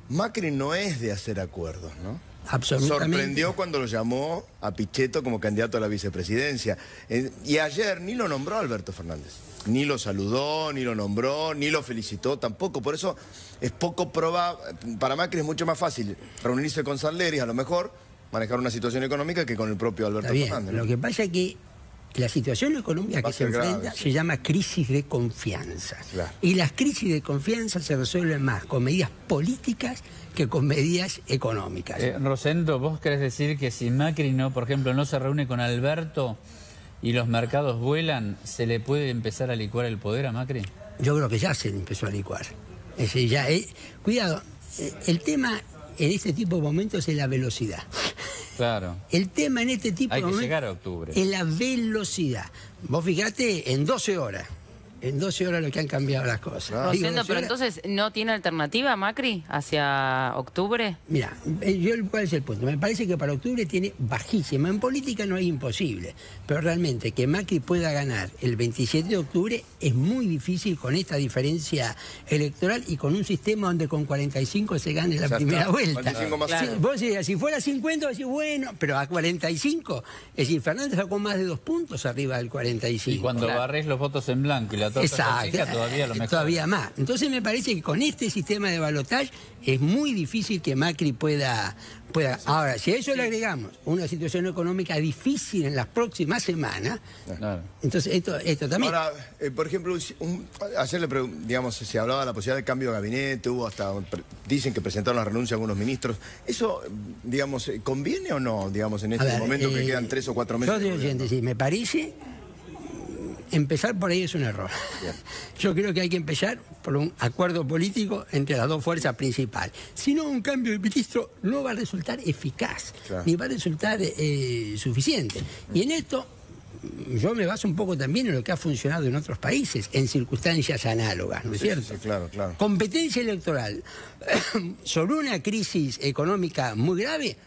Macri no es de hacer acuerdos, ¿no? Absolutamente. Sorprendió cuando lo llamó a Pichetto como candidato a la vicepresidencia. y ayer ni lo nombró Alberto Fernández. Ni lo saludó, ni lo nombró, ni lo felicitó tampoco. Por eso es poco probable. Para Macri es mucho más fácil reunirse con y a lo mejor, manejar una situación económica que con el propio Alberto Fernández. Lo que pasa es que la situación económica que se enfrenta se llama crisis de confianza. Y las crisis de confianza se resuelven más con medidas políticas que con medidas económicas. Eh, Rosendo, ¿vos querés decir que si Macri, no, por ejemplo, no se reúne con Alberto y los mercados vuelan, ¿se le puede empezar a licuar el poder a Macri? Yo creo que ya se empezó a licuar. Es decir, ya, eh, cuidado, eh, el tema en este tipo de momentos es la velocidad. Claro. El tema en este tipo Hay que de llegar octubre. es la velocidad. Vos fijate en 12 horas en 12 horas lo que han cambiado las cosas. pero entonces, ¿no tiene alternativa Macri hacia octubre? Mira, eh, yo, ¿cuál es el punto? Me parece que para octubre tiene bajísima. En política no es imposible, pero realmente que Macri pueda ganar el 27 de octubre es muy difícil con esta diferencia electoral y con un sistema donde con 45 se gane la primera vuelta. si fuera 50, decís, bueno, pero a 45. Es decir, Fernández sacó más de dos puntos arriba del 45. Y cuando los votos en blanco y la Exacto. Todavía, más. Entonces me parece que con este sistema de balotaje es muy difícil que Macri pueda... pueda. Ahora, si a eso le agregamos una situación económica difícil en las próximas semanas, entonces esto, esto también... Ahora, eh, por ejemplo, un, ayer le digamos, se hablaba de la posibilidad de cambio de gabinete, hubo hasta... Dicen que presentaron la renuncia a algunos ministros. ¿Eso, digamos, conviene o no, digamos, en este momento que eh, quedan tres o cuatro meses? Yo sí, me parece empezar por ahí es un error. Yo creo que hay que empezar por un acuerdo político entre las dos fuerzas principales. Si no, un cambio de ministro no va a resultar eficaz, ni va a resultar eh, suficiente. Y en esto yo me baso un poco también en lo que ha funcionado en otros países, en circunstancias análogas, ¿no es cierto? claro, claro. Competencia electoral sobre una crisis económica muy grave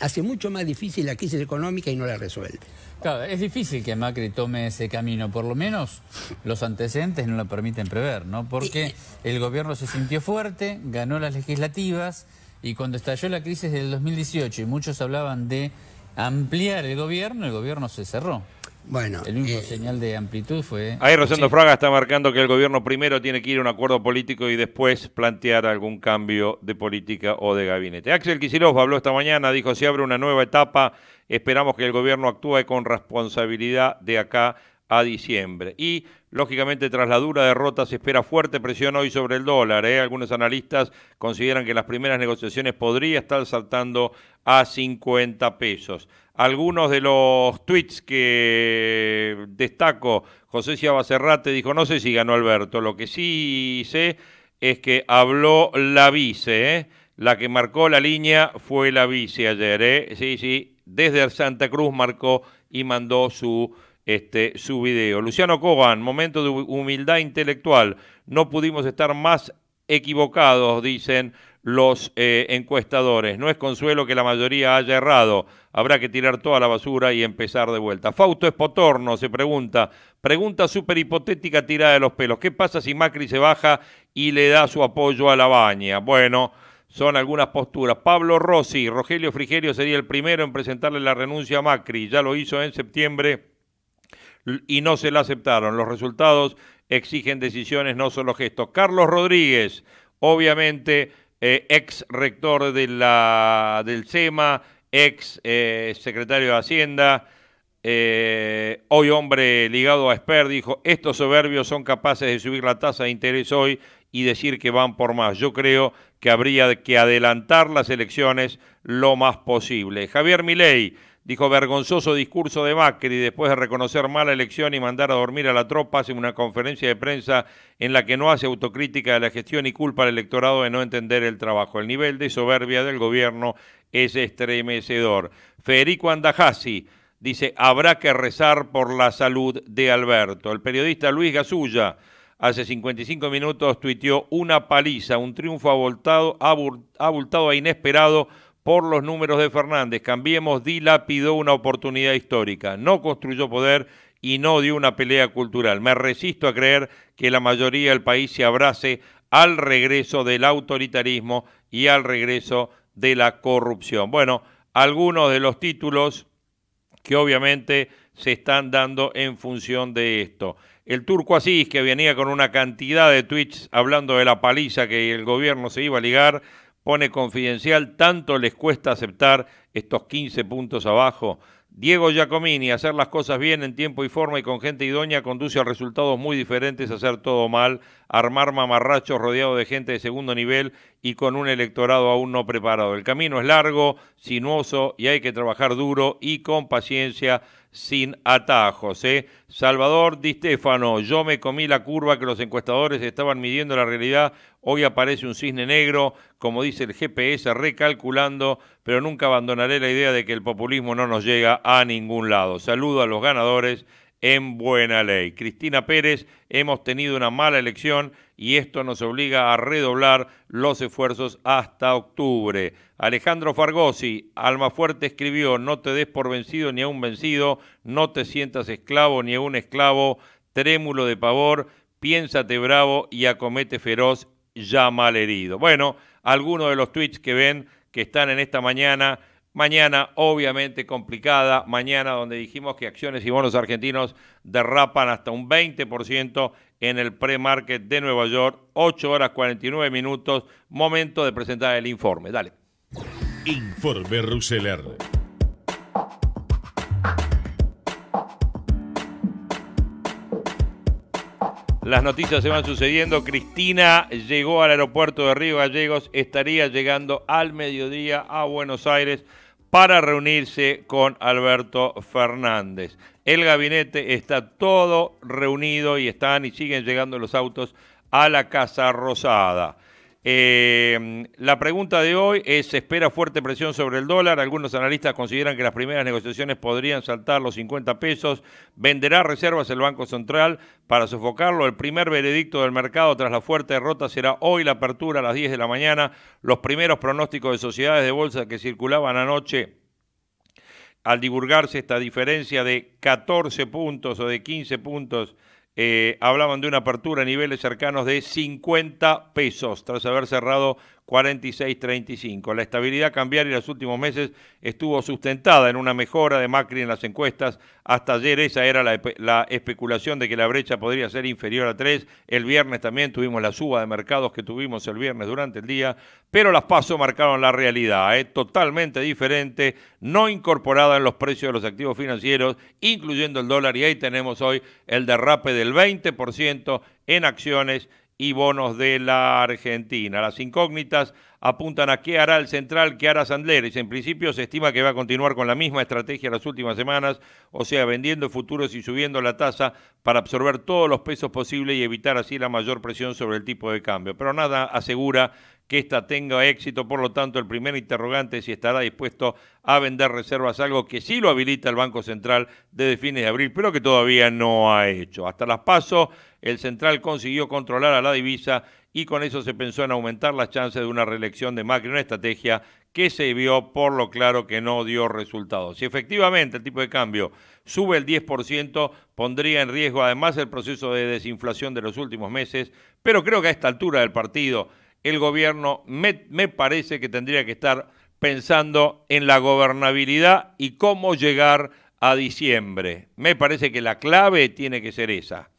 hace mucho más difícil la crisis económica y no la resuelve. Claro, es difícil que Macri tome ese camino, por lo menos los antecedentes no lo permiten prever, ¿no? Porque el gobierno se sintió fuerte, ganó las legislativas y cuando estalló la crisis del 2018 y muchos hablaban de ampliar el gobierno, el gobierno se cerró. Bueno, el único eh, señal de amplitud fue. Ahí Rosendo Fraga está marcando que el gobierno primero tiene que ir a un acuerdo político y después plantear algún cambio de política o de gabinete. Axel Kicillof habló esta mañana, dijo: si abre una nueva etapa, esperamos que el gobierno actúe con responsabilidad de acá a diciembre. Y Lógicamente, tras la dura derrota se espera fuerte presión hoy sobre el dólar. ¿eh? Algunos analistas consideran que las primeras negociaciones podría estar saltando a 50 pesos. Algunos de los tweets que destaco, José Ciabacerrate dijo, no sé si ganó Alberto, lo que sí sé es que habló la vice, ¿eh? la que marcó la línea fue la vice ayer. ¿eh? Sí, sí, desde Santa Cruz marcó y mandó su este, su video. Luciano Coban momento de humildad intelectual. No pudimos estar más equivocados, dicen los eh, encuestadores. No es consuelo que la mayoría haya errado. Habrá que tirar toda la basura y empezar de vuelta. Fausto Espotorno se pregunta, pregunta súper hipotética tirada de los pelos. ¿Qué pasa si Macri se baja y le da su apoyo a la baña? Bueno, son algunas posturas. Pablo Rossi, Rogelio Frigerio sería el primero en presentarle la renuncia a Macri. Ya lo hizo en septiembre y no se la aceptaron. Los resultados exigen decisiones, no solo gestos. Carlos Rodríguez, obviamente eh, ex rector de la, del SEMA, ex eh, secretario de Hacienda, eh, hoy hombre ligado a Esper, dijo, estos soberbios son capaces de subir la tasa de interés hoy y decir que van por más. Yo creo que habría que adelantar las elecciones lo más posible. Javier Milei Dijo vergonzoso discurso de Macri después de reconocer mala elección y mandar a dormir a la tropa, hace una conferencia de prensa en la que no hace autocrítica de la gestión y culpa al electorado de no entender el trabajo. El nivel de soberbia del gobierno es estremecedor. Federico Andajasi dice, habrá que rezar por la salud de Alberto. El periodista Luis Gasulla hace 55 minutos tuiteó una paliza, un triunfo abultado, abultado e inesperado por los números de Fernández. Cambiemos dilapidó una oportunidad histórica, no construyó poder y no dio una pelea cultural. Me resisto a creer que la mayoría del país se abrace al regreso del autoritarismo y al regreso de la corrupción. Bueno, algunos de los títulos que obviamente se están dando en función de esto. El turco Asís, que venía con una cantidad de tweets hablando de la paliza que el gobierno se iba a ligar, Pone confidencial, tanto les cuesta aceptar estos 15 puntos abajo. Diego Giacomini, hacer las cosas bien en tiempo y forma y con gente idónea conduce a resultados muy diferentes, hacer todo mal, armar mamarrachos rodeado de gente de segundo nivel y con un electorado aún no preparado. El camino es largo, sinuoso y hay que trabajar duro y con paciencia sin atajos. ¿eh? Salvador Di Stefano, yo me comí la curva que los encuestadores estaban midiendo la realidad. Hoy aparece un cisne negro, como dice el GPS, recalculando, pero nunca abandonaré la idea de que el populismo no nos llega a ningún lado. Saludo a los ganadores en buena ley. Cristina Pérez, hemos tenido una mala elección y esto nos obliga a redoblar los esfuerzos hasta octubre. Alejandro Fargosi, alma fuerte escribió, no te des por vencido ni a un vencido, no te sientas esclavo ni a un esclavo, trémulo de pavor, piénsate bravo y acomete feroz, ya mal herido. Bueno, algunos de los tweets que ven que están en esta mañana Mañana, obviamente, complicada. Mañana, donde dijimos que acciones y bonos argentinos derrapan hasta un 20% en el pre-market de Nueva York. 8 horas 49 minutos. Momento de presentar el informe. Dale. Informe Ruseler. Las noticias se van sucediendo. Cristina llegó al aeropuerto de Río Gallegos, estaría llegando al mediodía a Buenos Aires para reunirse con Alberto Fernández. El gabinete está todo reunido y están y siguen llegando los autos a la Casa Rosada. Em, la pregunta de hoy es, ¿espera fuerte presión sobre el dólar? Algunos analistas consideran que las primeras negociaciones podrían saltar los 50 pesos. ¿Venderá reservas el Banco Central para sofocarlo? El primer veredicto del mercado tras la fuerte derrota será hoy la apertura a las 10 de la mañana. Los primeros pronósticos de sociedades de bolsa que circulaban anoche al divulgarse esta diferencia de 14 puntos o de 15 puntos eh, hablaban de una apertura a niveles cercanos de 50 pesos tras haber cerrado 46-35. La estabilidad cambiaria en los últimos meses estuvo sustentada en una mejora de Macri en las encuestas. Hasta ayer esa era la, especulación de que la brecha podría ser inferior a 3. El viernes también tuvimos la suba de mercados que tuvimos el viernes durante el día, pero las pasos marcaron la realidad, ¿eh? totalmente diferente, no incorporada en los precios de los activos financieros, incluyendo el dólar. Y ahí tenemos hoy el derrape del 20% en acciones y bonos de la Argentina. Las incógnitas apuntan a qué hará el central, qué hará y En principio se estima que va a continuar con la misma estrategia las últimas semanas, o sea, vendiendo futuros y subiendo la tasa para absorber todos los pesos posibles y evitar así la mayor presión sobre el tipo de cambio. Pero nada asegura que esta tenga éxito. Por lo tanto, el primer interrogante es si estará dispuesto a vender reservas, algo que sí lo habilita el Banco Central desde fines de abril, pero que todavía no ha hecho. Hasta las pasos, el Central consiguió controlar a la divisa y con eso se pensó en aumentar las chances de una reelección de Macri, una estrategia que se vio por lo claro que no dio resultados. Si efectivamente el tipo de cambio sube el 10%, pondría en riesgo además el proceso de desinflación de los últimos meses, pero creo que a esta altura del partido el gobierno me, parece que tendría que estar pensando en la gobernabilidad y cómo llegar a diciembre. Me parece que la clave tiene que ser esa.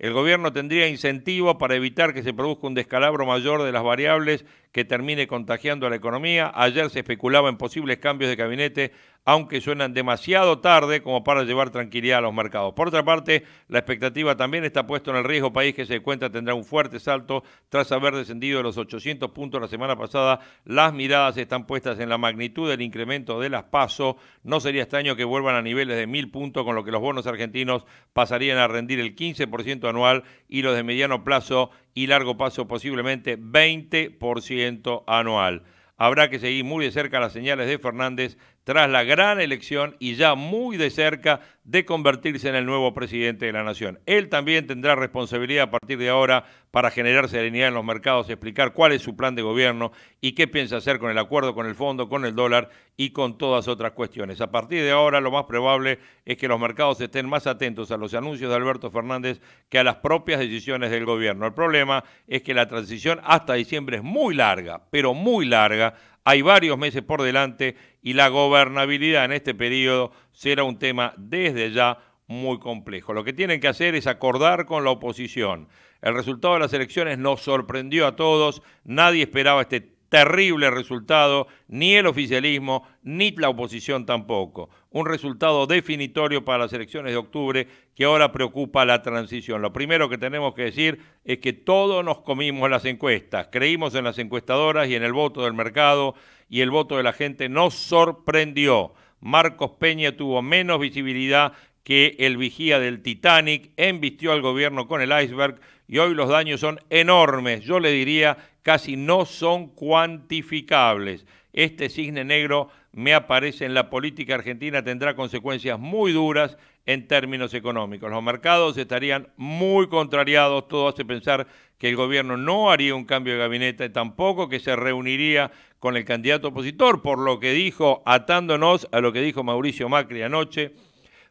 El gobierno tendría incentivos para evitar que se produzca un descalabro mayor de las variables que termine contagiando a la economía. Ayer se especulaba en posibles cambios de gabinete aunque suenan demasiado tarde como para llevar tranquilidad a los mercados. Por otra parte, la expectativa también está puesta en el riesgo país que se cuenta tendrá un fuerte salto tras haber descendido de los 800 puntos la semana pasada. Las miradas están puestas en la magnitud del incremento de las PASO. No sería extraño que vuelvan a niveles de 1000 puntos, con lo que los bonos argentinos pasarían a rendir el 15% anual y los de mediano plazo y largo plazo posiblemente 20% anual. Habrá que seguir muy de cerca las señales de Fernández tras la gran elección y ya muy de cerca de convertirse en el nuevo presidente de la nación. Él también tendrá responsabilidad a partir de ahora para generar serenidad en los mercados, explicar cuál es su plan de gobierno y qué piensa hacer con el acuerdo, con el fondo, con el dólar y con todas otras cuestiones. A partir de ahora lo más probable es que los mercados estén más atentos a los anuncios de Alberto Fernández que a las propias decisiones del gobierno. El problema es que la transición hasta diciembre es muy larga, pero muy larga hay varios meses por delante y la gobernabilidad en este periodo será un tema desde ya muy complejo. Lo que tienen que hacer es acordar con la oposición. El resultado de las elecciones nos sorprendió a todos. Nadie esperaba este terrible resultado, ni el oficialismo, ni la oposición tampoco. Un resultado definitorio para las elecciones de octubre que ahora preocupa la transición. Lo primero que tenemos que decir es que todos nos comimos las encuestas, creímos en las encuestadoras y en el voto del mercado y el voto de la gente nos sorprendió. Marcos Peña tuvo menos visibilidad que el vigía del Titanic, embistió al gobierno con el iceberg y hoy los daños son enormes, yo le diría casi no son cuantificables. Este cisne negro me aparece en la política argentina, tendrá consecuencias muy duras en términos económicos. Los mercados estarían muy contrariados, todo hace pensar que el gobierno no haría un cambio de gabinete, tampoco que se reuniría con el candidato opositor, por lo que dijo, atándonos a lo que dijo Mauricio Macri anoche,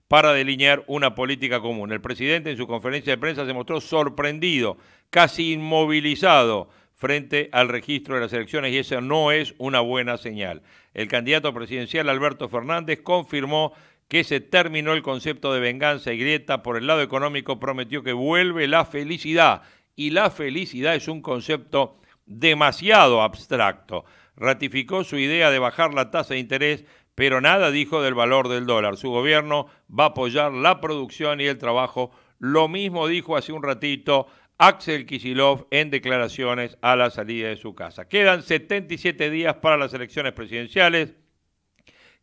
para delinear una política común. El presidente en su conferencia de prensa se mostró sorprendido, casi inmovilizado frente al registro de las elecciones y esa no es una buena señal. El candidato presidencial Alberto Fernández confirmó que se terminó el concepto de venganza y grieta por el lado económico, prometió que vuelve la felicidad y la felicidad es un concepto demasiado abstracto. Ratificó su idea de bajar la tasa de interés pero nada dijo del valor del dólar. Su gobierno va a apoyar la producción y el trabajo. Lo mismo dijo hace un ratito Axel Kisilov en declaraciones a la salida de su casa. Quedan 77 días para las elecciones presidenciales,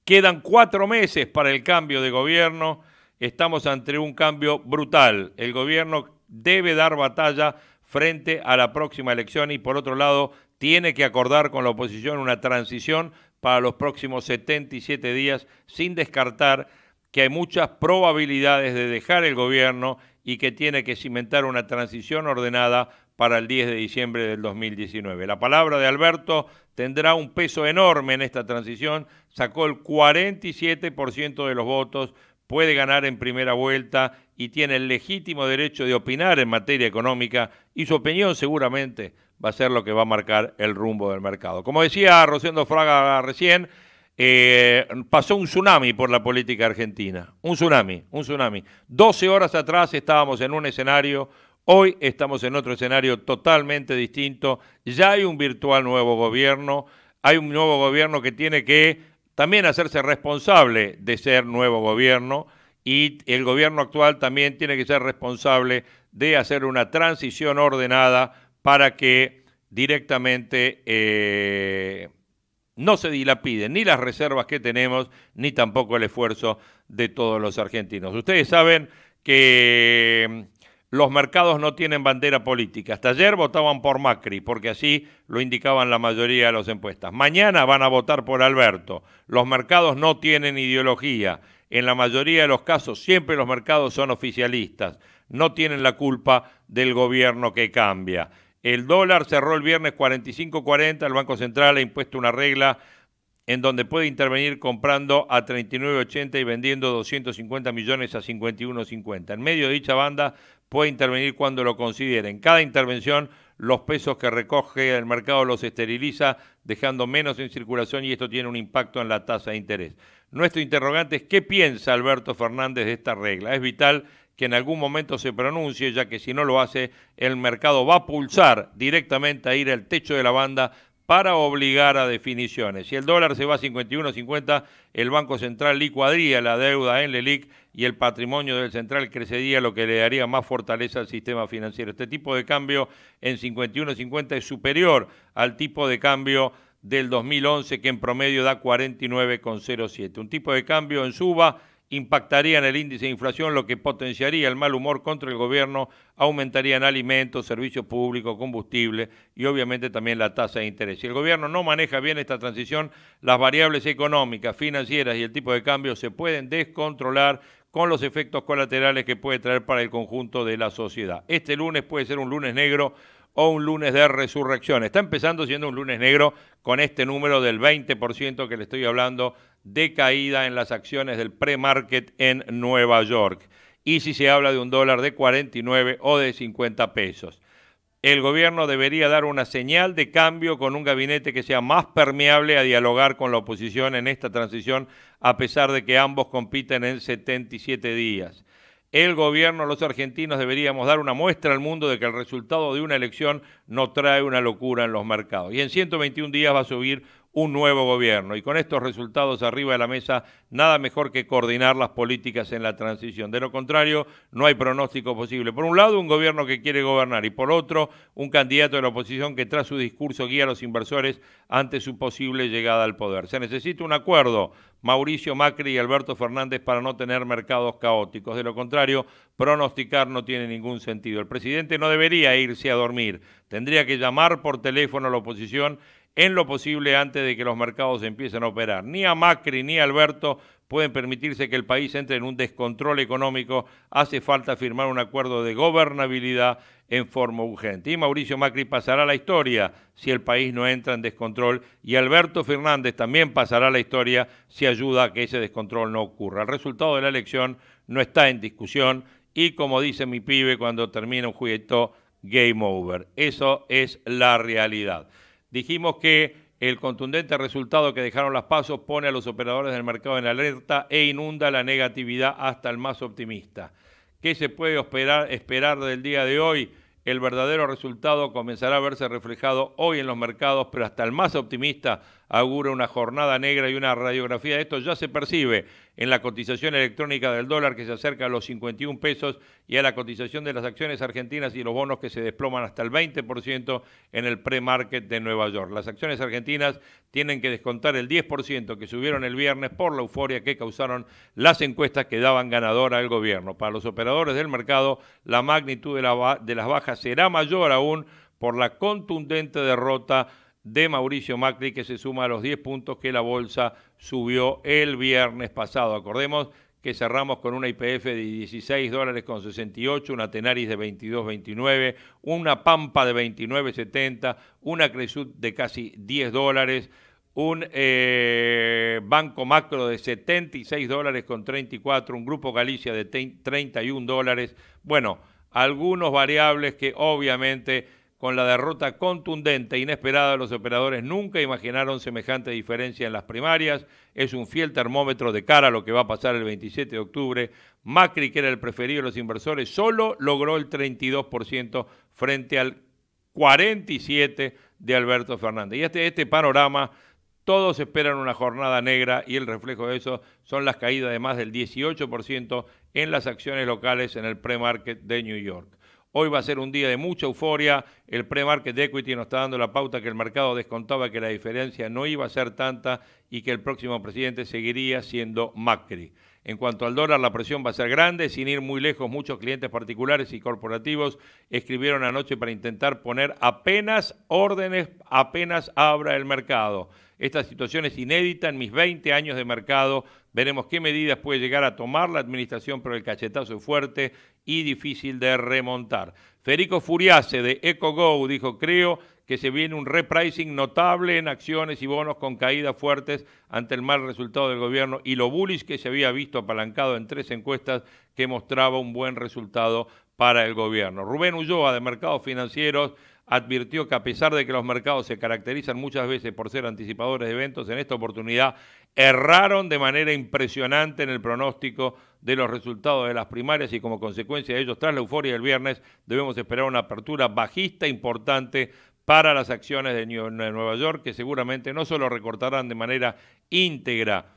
quedan cuatro meses para el cambio de gobierno. Estamos ante un cambio brutal. El gobierno debe dar batalla frente a la próxima elección y por otro lado tiene que acordar con la oposición una transición para los próximos 77 días, sin descartar que hay muchas probabilidades de dejar el gobierno y que tiene que cimentar una transición ordenada para el 10 de diciembre del 2019. La palabra de Alberto tendrá un peso enorme en esta transición, sacó el 47% de los votos, puede ganar en primera vuelta y tiene el legítimo derecho de opinar en materia económica y su opinión seguramente va a ser lo que va a marcar el rumbo del mercado. Como decía Rosendo Fraga recién, eh, pasó un tsunami por la política argentina. Un tsunami, un tsunami. 12 horas atrás estábamos en un escenario, hoy estamos en otro escenario totalmente distinto. Ya hay un virtual nuevo gobierno, hay un nuevo gobierno que tiene que también hacerse responsable de ser nuevo gobierno y el gobierno actual también tiene que ser responsable de hacer una transición ordenada para que directamente eh, no se dilapiden ni las reservas que tenemos, ni tampoco el esfuerzo de todos los argentinos. Ustedes saben que mm, los mercados no tienen bandera política. Hasta ayer votaban por Macri, porque así lo indicaban la mayoría de las encuestas. Mañana van a votar por Alberto. Los mercados no tienen ideología. En la mayoría de los casos siempre los mercados son oficialistas. No tienen la culpa del gobierno que cambia. El dólar cerró el viernes 45.40. El Banco Central ha impuesto una regla en donde puede intervenir comprando a 39.80 y vendiendo 250 millones a 51.50. En medio de dicha banda puede intervenir cuando lo considere. En cada intervención los pesos que recoge el mercado los esteriliza, dejando menos en circulación y esto tiene un impacto en la tasa de interés. Nuestro interrogante es qué piensa Alberto Fernández de esta regla. Es vital que en algún momento se pronuncie, ya que si no lo hace, el mercado va a pulsar directamente a ir al techo de la banda para obligar a definiciones. Si el dólar se va a 51.50, el Banco Central licuaría la deuda en LELIC y el patrimonio del central crecería, lo que le daría más fortaleza al sistema financiero. Este tipo de cambio en 51.50 es superior al tipo de cambio del 2011, que en promedio da 49,07. Un tipo de cambio en suba impactarían el índice de inflación, lo que potenciaría el mal humor contra el gobierno, aumentarían alimentos, servicios públicos, combustible y obviamente también la tasa de interés. Si el gobierno no maneja bien esta transición, las variables económicas, financieras y el tipo de cambio se pueden descontrolar con los efectos colaterales que puede traer para el conjunto de la sociedad. Este lunes puede ser un lunes negro o un lunes de resurrección. Está empezando siendo un lunes negro con este número del 20% que le estoy hablando de caída en las acciones del pre-market en Nueva York. Y si se habla de un dólar de 49 o de 50 pesos. El gobierno debería dar una señal de cambio con un gabinete que sea más permeable a dialogar con la oposición en esta transición, a pesar de que ambos compiten en 77 días el gobierno, los argentinos deberíamos dar una muestra al mundo de que el resultado de una elección no trae una locura en los mercados. Y en 121 días va a subir un nuevo gobierno. Y con estos resultados arriba de la mesa, nada mejor que coordinar las políticas en la transición. De lo contrario, no hay pronóstico posible. Por un lado, un gobierno que quiere gobernar y por otro, un candidato de la oposición que tras su discurso guía a los inversores ante su posible llegada al poder. Se necesita un acuerdo, Mauricio Macri y Alberto Fernández, para no tener mercados caóticos. De lo contrario, pronosticar no tiene ningún sentido. El presidente no debería irse a dormir. Tendría que llamar por teléfono a la oposición en lo posible antes de que los mercados empiecen a operar. Ni a Macri ni a Alberto pueden permitirse que el país entre en un descontrol económico. Hace falta firmar un acuerdo de gobernabilidad en forma urgente. Y Mauricio Macri pasará la historia si el país no entra en descontrol y Alberto Fernández también pasará a la historia si ayuda a que ese descontrol no ocurra. El resultado de la elección no está en discusión y como dice mi pibe cuando termina un juguetón, game over. Eso es la realidad dijimos que el contundente resultado que dejaron las pasos pone a los operadores del mercado en alerta e inunda la negatividad hasta el más optimista. ¿Qué se puede esperar, esperar del día de hoy? El verdadero resultado comenzará a verse reflejado hoy en los mercados, pero hasta el más optimista augura una jornada negra y una radiografía. Esto ya se percibe en la cotización electrónica del dólar que se acerca a los 51 pesos y a la cotización de las acciones argentinas y los bonos que se desploman hasta el 20% en el pre-market de Nueva York. Las acciones argentinas tienen que descontar el 10% que subieron el viernes por la euforia que causaron las encuestas que daban ganadora al gobierno. Para los operadores del mercado, la magnitud de, de las bajas será mayor aún por la contundente derrota de Mauricio Macri que se suma a los 10 puntos que la bolsa subió el viernes pasado. Acordemos que cerramos con una IPF de 16 dólares con 68, una Tenaris de 22.29, una Pampa de 29.70, una Cresud de casi 10 dólares, un eh, Banco Macro de 76 dólares con 34, un Grupo Galicia de 31 dólares. Bueno, algunos variables que obviamente con la derrota contundente e inesperada, los operadores nunca imaginaron semejante diferencia en las primarias. Es un fiel termómetro de cara a lo que va a pasar el 27 de octubre. Macri, que era el preferido de los inversores, solo logró el 32% frente al 47% de Alberto Fernández. Y este, este panorama todos esperan una jornada negra y el reflejo de eso son las caídas de más del 18% en las acciones locales en el pre-market de New York. Hoy va a ser un día de mucha euforia. El pre-market equity nos está dando la pauta que el mercado descontaba que la diferencia no iba a ser tanta y que el próximo presidente seguiría siendo Macri. En cuanto al dólar, la presión va a ser grande. Sin ir muy lejos, muchos clientes particulares y corporativos escribieron anoche para intentar poner apenas órdenes, apenas abra el mercado. Esta situación es inédita en mis 20 años de mercado. Veremos qué medidas puede llegar a tomar la administración, pero el cachetazo es fuerte y difícil de remontar. Federico Furiase de EcoGo dijo, creo que se viene un repricing notable en acciones y bonos con caídas fuertes ante el mal resultado del gobierno y lo bullish que se había visto apalancado en tres encuestas que mostraba un buen resultado para el gobierno. Rubén Ulloa de Mercados Financieros advirtió que a pesar de que los mercados se caracterizan muchas veces por ser anticipadores de eventos, en esta oportunidad erraron de manera impresionante en el pronóstico de los resultados de las primarias y como consecuencia de ellos, tras la euforia del viernes, debemos esperar una apertura bajista importante para las acciones de Nueva York, que seguramente no solo recortarán de manera íntegra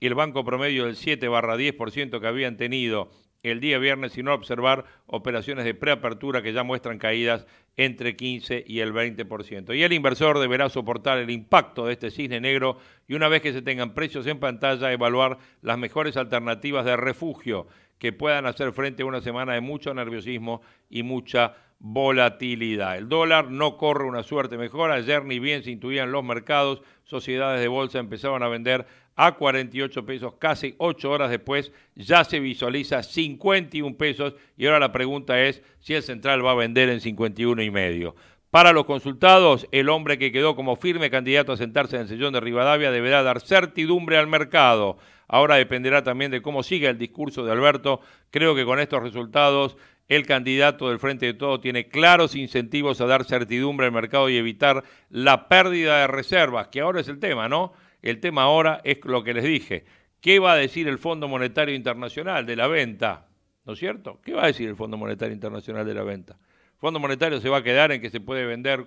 el banco promedio del 7 barra 10% que habían tenido el día viernes, sino observar operaciones de preapertura que ya muestran caídas entre 15 y el 20%. Y el inversor deberá soportar el impacto de este cisne negro y una vez que se tengan precios en pantalla, evaluar las mejores alternativas de refugio que puedan hacer frente a una semana de mucho nerviosismo y mucha volatilidad. El dólar no corre una suerte mejor. Ayer ni bien se intuían los mercados, sociedades de bolsa empezaban a vender a 48 pesos, casi 8 horas después ya se visualiza 51 pesos y ahora la pregunta es si el central va a vender en 51 y medio. Para los consultados, el hombre que quedó como firme candidato a sentarse en el sillón de Rivadavia deberá dar certidumbre al mercado. Ahora dependerá también de cómo siga el discurso de Alberto. Creo que con estos resultados el candidato del Frente de Todo tiene claros incentivos a dar certidumbre al mercado y evitar la pérdida de reservas, que ahora es el tema, ¿no? El tema ahora es lo que les dije. ¿Qué va a decir el Fondo Monetario Internacional de la venta? ¿No es cierto? ¿Qué va a decir el Fondo Monetario Internacional de la venta? El Fondo Monetario se va a quedar en que se puede vender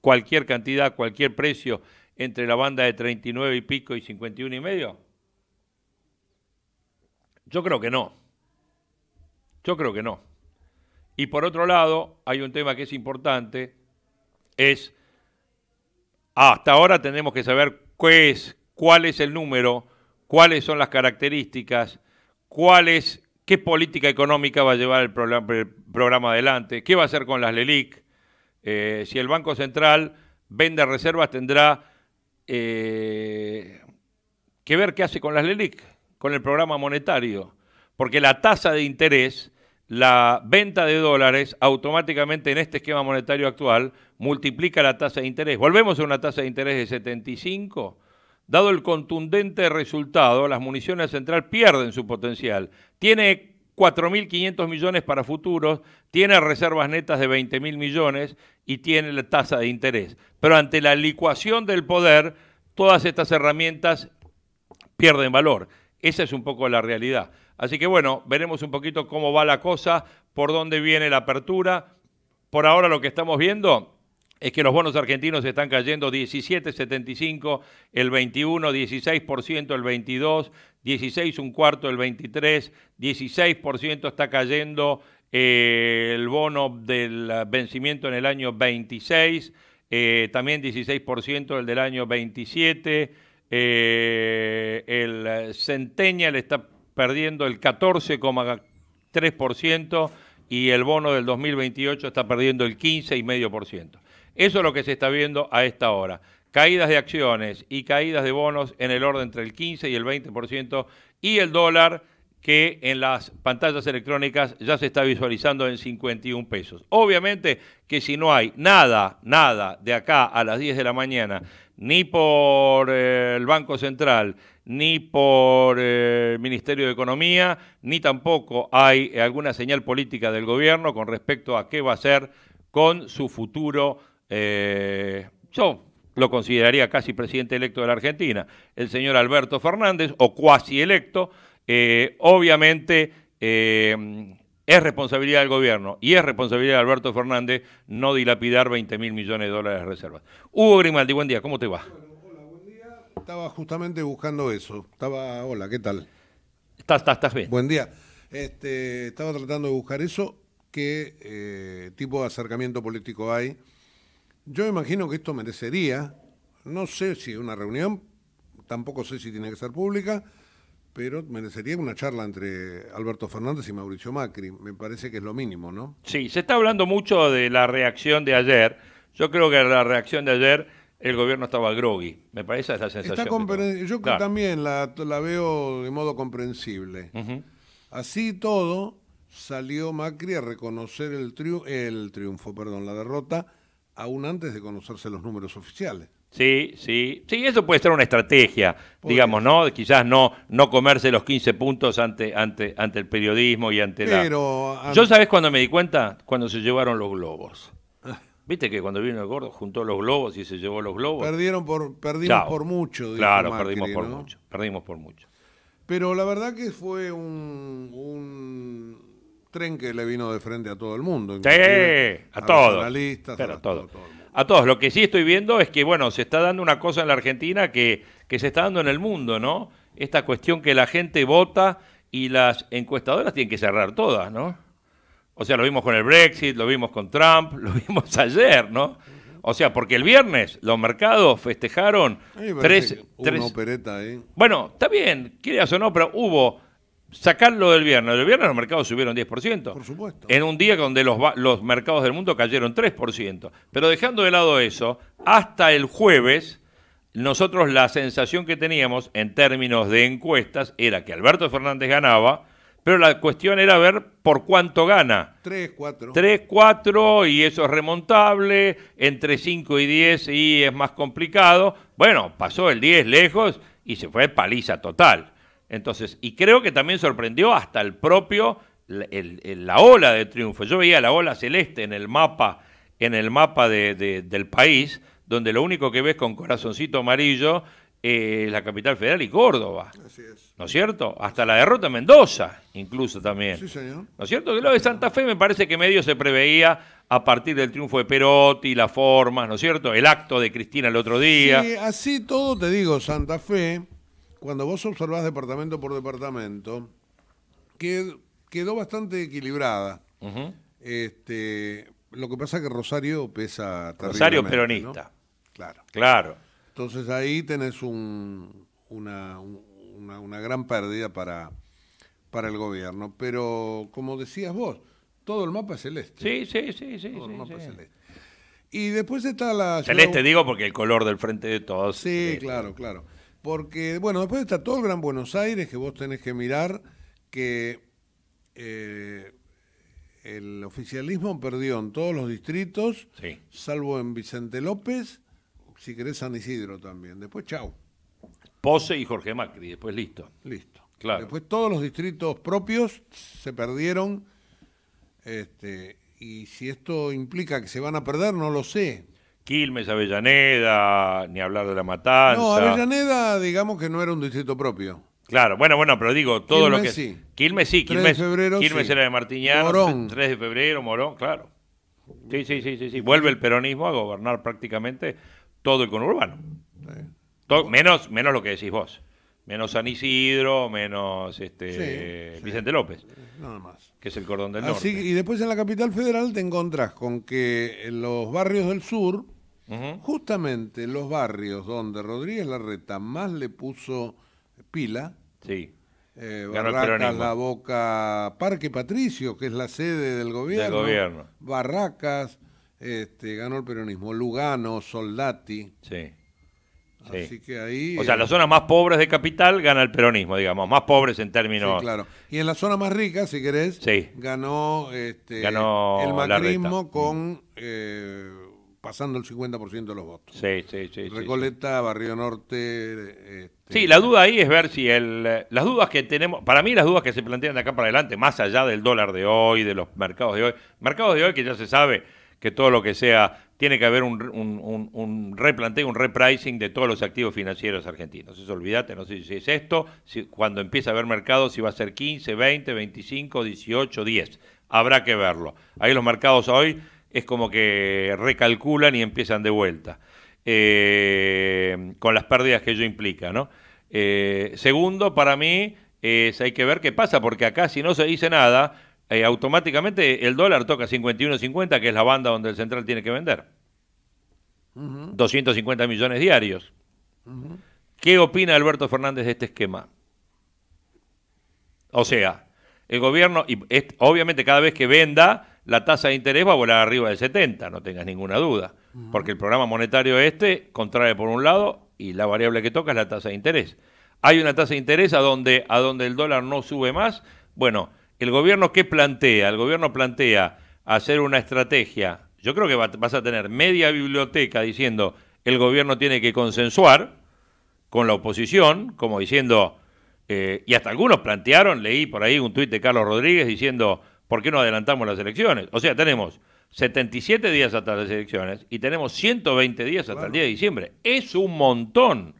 cualquier cantidad, cualquier precio entre la banda de 39 y pico y 51 y medio. Yo creo que no. Yo creo que no. Y por otro lado, hay un tema que es importante, es hasta ahora tenemos que saber pues, cuál es el número, cuáles son las características, cuál es, qué política económica va a llevar el programa, adelante, qué va a hacer con las LELIC. Eh, si el Banco Central vende reservas, tendrá eh, que ver qué hace con las LELIC, con el programa monetario, porque la tasa de interés, la venta de dólares, automáticamente en este esquema monetario actual, multiplica la tasa de interés. Volvemos a una tasa de interés de 75. Dado el contundente resultado, las municiones central pierden su potencial. Tiene 4.500 millones para futuros, tiene reservas netas de 20.000 millones y tiene la tasa de interés. Pero ante la licuación del poder, todas estas herramientas pierden valor. Esa es un poco la realidad. Así que bueno, veremos un poquito cómo va la cosa, por dónde viene la apertura. Por ahora lo que estamos viendo es que los bonos argentinos están cayendo 17,75 el 21, 16% el 22, 16 cuarto el 23, 16% está cayendo eh, el bono del vencimiento en el año 26, eh, también 16% el del año 27, eh, el Centennial está perdiendo el 14,3% y el bono del 2028 está perdiendo el 15,5%. Eso es lo que se está viendo a esta hora. Caídas de acciones y caídas de bonos en el orden entre el 15 y el 20% y el dólar que en las pantallas electrónicas ya se está visualizando en 51 pesos. Obviamente que si no hay nada, nada de acá a las 10 de la mañana, ni por eh, el Banco Central, ni por eh, el Ministerio de Economía, ni tampoco hay eh, alguna señal política del gobierno con respecto a qué va a hacer con su futuro eh, yo lo consideraría casi presidente electo de la Argentina, el señor Alberto Fernández, o cuasi electo, eh, obviamente eh, es responsabilidad del gobierno y es responsabilidad de Alberto Fernández no dilapidar 20 mil millones de dólares de reservas. Hugo Grimaldi, buen día, ¿cómo te va? hola, buen día. Estaba justamente buscando eso. Estaba, hola, ¿qué tal? Estás, estás, estás bien. Buen día. Este, estaba tratando de buscar eso. ¿Qué tipo de acercamiento político hay? Yo imagino que esto merecería, no sé si una reunión, tampoco sé si tiene que ser pública, pero merecería una charla entre Alberto Fernández y Mauricio Macri. Me parece que es lo mínimo, ¿no? Sí, se está hablando mucho de la reacción de ayer. Yo creo que la reacción de ayer el gobierno estaba groggy. Me parece esa sensación. Yo también la, veo de modo comprensible. Así todo, salió Macri a reconocer el, el triunfo, perdón, la derrota aún antes de conocerse los números oficiales. Sí, sí, sí, eso puede ser una estrategia, digamos, ¿no? Quizás no, no comerse los 15 puntos ante, ante, ante el periodismo y ante la... Ah, Yo sabes cuando me di cuenta, cuando se llevaron los globos. Viste que cuando vino el gordo juntó los globos y se llevó los globos. Perdieron por, perdimos por mucho. Dijo claro, perdimos por mucho, perdimos por mucho. Pero la verdad que fue un tren que le vino de frente a todo el mundo. Sí, a, a todos. a, todos. a todos. Lo que sí estoy viendo es que, bueno, se está dando una cosa en la Argentina que, se está dando en el mundo, ¿no? Esta cuestión que la gente vota y las encuestadoras tienen que cerrar todas, ¿no? O sea, lo vimos con el Brexit, lo vimos con Trump, lo vimos ayer, ¿no? O sea, porque el viernes los mercados festejaron tres, Una opereta Bueno, está bien, quieras o no, pero hubo sacarlo del viernes. El viernes los mercados subieron 10%. Por supuesto. En un día donde los, los mercados del mundo cayeron 3%. Pero dejando de lado eso, hasta el jueves, nosotros la sensación que teníamos en términos de encuestas era que Alberto Fernández ganaba, pero la cuestión era ver por cuánto gana. 3, 4. 3, 4 y eso es remontable, entre 5 y 10 y es más complicado. Bueno, pasó el 10 lejos y se fue paliza total. Entonces, y creo que también sorprendió hasta el propio, la ola de triunfo. Yo veía la ola celeste en el mapa, en el mapa del país, donde lo único que ves con corazoncito amarillo eh, es la capital federal y Córdoba. Así es. ¿No es cierto? Hasta la derrota en Mendoza, incluso también. Sí, señor. ¿No es cierto? Que lo de Santa Fe me parece que medio se preveía a partir del triunfo de Perotti, las formas, ¿no es cierto? El acto de Cristina el otro día. así todo te digo, Santa Fe cuando vos observás departamento por departamento, quedó bastante equilibrada. este, lo que pasa es que Rosario pesa Rosario peronista. Claro. Claro. Entonces ahí tenés un, una, gran pérdida para, para el gobierno. Pero como decías vos, todo el mapa es celeste. Sí, sí, sí, sí. Todo el mapa es celeste. Y después está la... Celeste digo porque el color del frente de todos. Sí, claro, claro. Porque, bueno, después está todo el Gran Buenos Aires que vos tenés que mirar que eh, el oficialismo perdió en todos los distritos, salvo en Vicente López, si querés San Isidro también. Después, chau. Pose y Jorge Macri, después listo. Listo. Claro. Después todos los distritos propios se perdieron. Este, y si esto implica que se van a perder, no lo sé. Quilmes, Avellaneda, ni hablar de la matanza. No, Avellaneda, digamos que no era un distrito propio. Claro, bueno, bueno, pero digo, todo lo que. Sí. Quilmes sí, Quilmes. 3 de febrero, Quilmes era de Martiñán. Morón. 3 de febrero, Morón, claro. Sí, sí, sí, sí, sí. Vuelve el peronismo a gobernar prácticamente todo el conurbano. menos, menos lo que decís vos. Menos San Isidro, menos este Vicente López. Nada más. Que es el cordón del norte. Y después en la capital federal te encontrás con que los barrios del sur Justamente los barrios donde Rodríguez Larreta más le puso pila, sí. Eh, Barracas, La Boca, Parque Patricio, que es la sede del gobierno, gobierno. Barracas, este, ganó el peronismo, Lugano, Soldati. Sí. Así que ahí, o sea, las eh, zonas más pobres de capital gana el peronismo, digamos, más pobres en términos. claro. Y en la zona más rica, si querés, este, ganó, el macrismo con mm. eh, pasando el 50% de los votos. Sí, sí, sí. Recoleta, Barrio Norte. Este, sí, la duda ahí es ver si el, las dudas que tenemos, para mí las dudas que se plantean de acá para adelante, más allá del dólar de hoy, de los mercados de hoy, mercados de hoy que ya se sabe que todo lo que sea, tiene que haber un, replanteo, un repricing de todos los activos financieros argentinos. Eso olvídate, no sé si es esto, cuando empieza a haber mercados, si va a ser 15, 20, 25, 18, 10. Habrá que verlo. Ahí los mercados hoy es como que recalculan y empiezan de vuelta, eh, con las pérdidas que ello implica, ¿no? Eh, segundo, para mí, es, hay que ver qué pasa, porque acá si no se dice nada, eh, automáticamente el dólar toca 51.50, que es la banda donde el central tiene que vender. 250 millones diarios. ¿Qué opina Alberto Fernández de este esquema? O sea, el gobierno, y obviamente cada vez que venda, la tasa de interés va a volar arriba del 70, no tengas ninguna duda, porque el programa monetario este contrae por un lado y la variable que toca es la tasa de interés. Hay una tasa de interés a donde, a donde el dólar no sube más. Bueno, ¿el gobierno qué plantea? El gobierno plantea hacer una estrategia. Yo creo que vas a tener media biblioteca diciendo el gobierno tiene que consensuar con la oposición, como diciendo, eh, y hasta algunos plantearon, leí por ahí un tuit de Carlos Rodríguez diciendo, ¿por qué no adelantamos las elecciones? O sea, tenemos 77 días hasta las elecciones y tenemos 120 días hasta el día de diciembre. Es un montón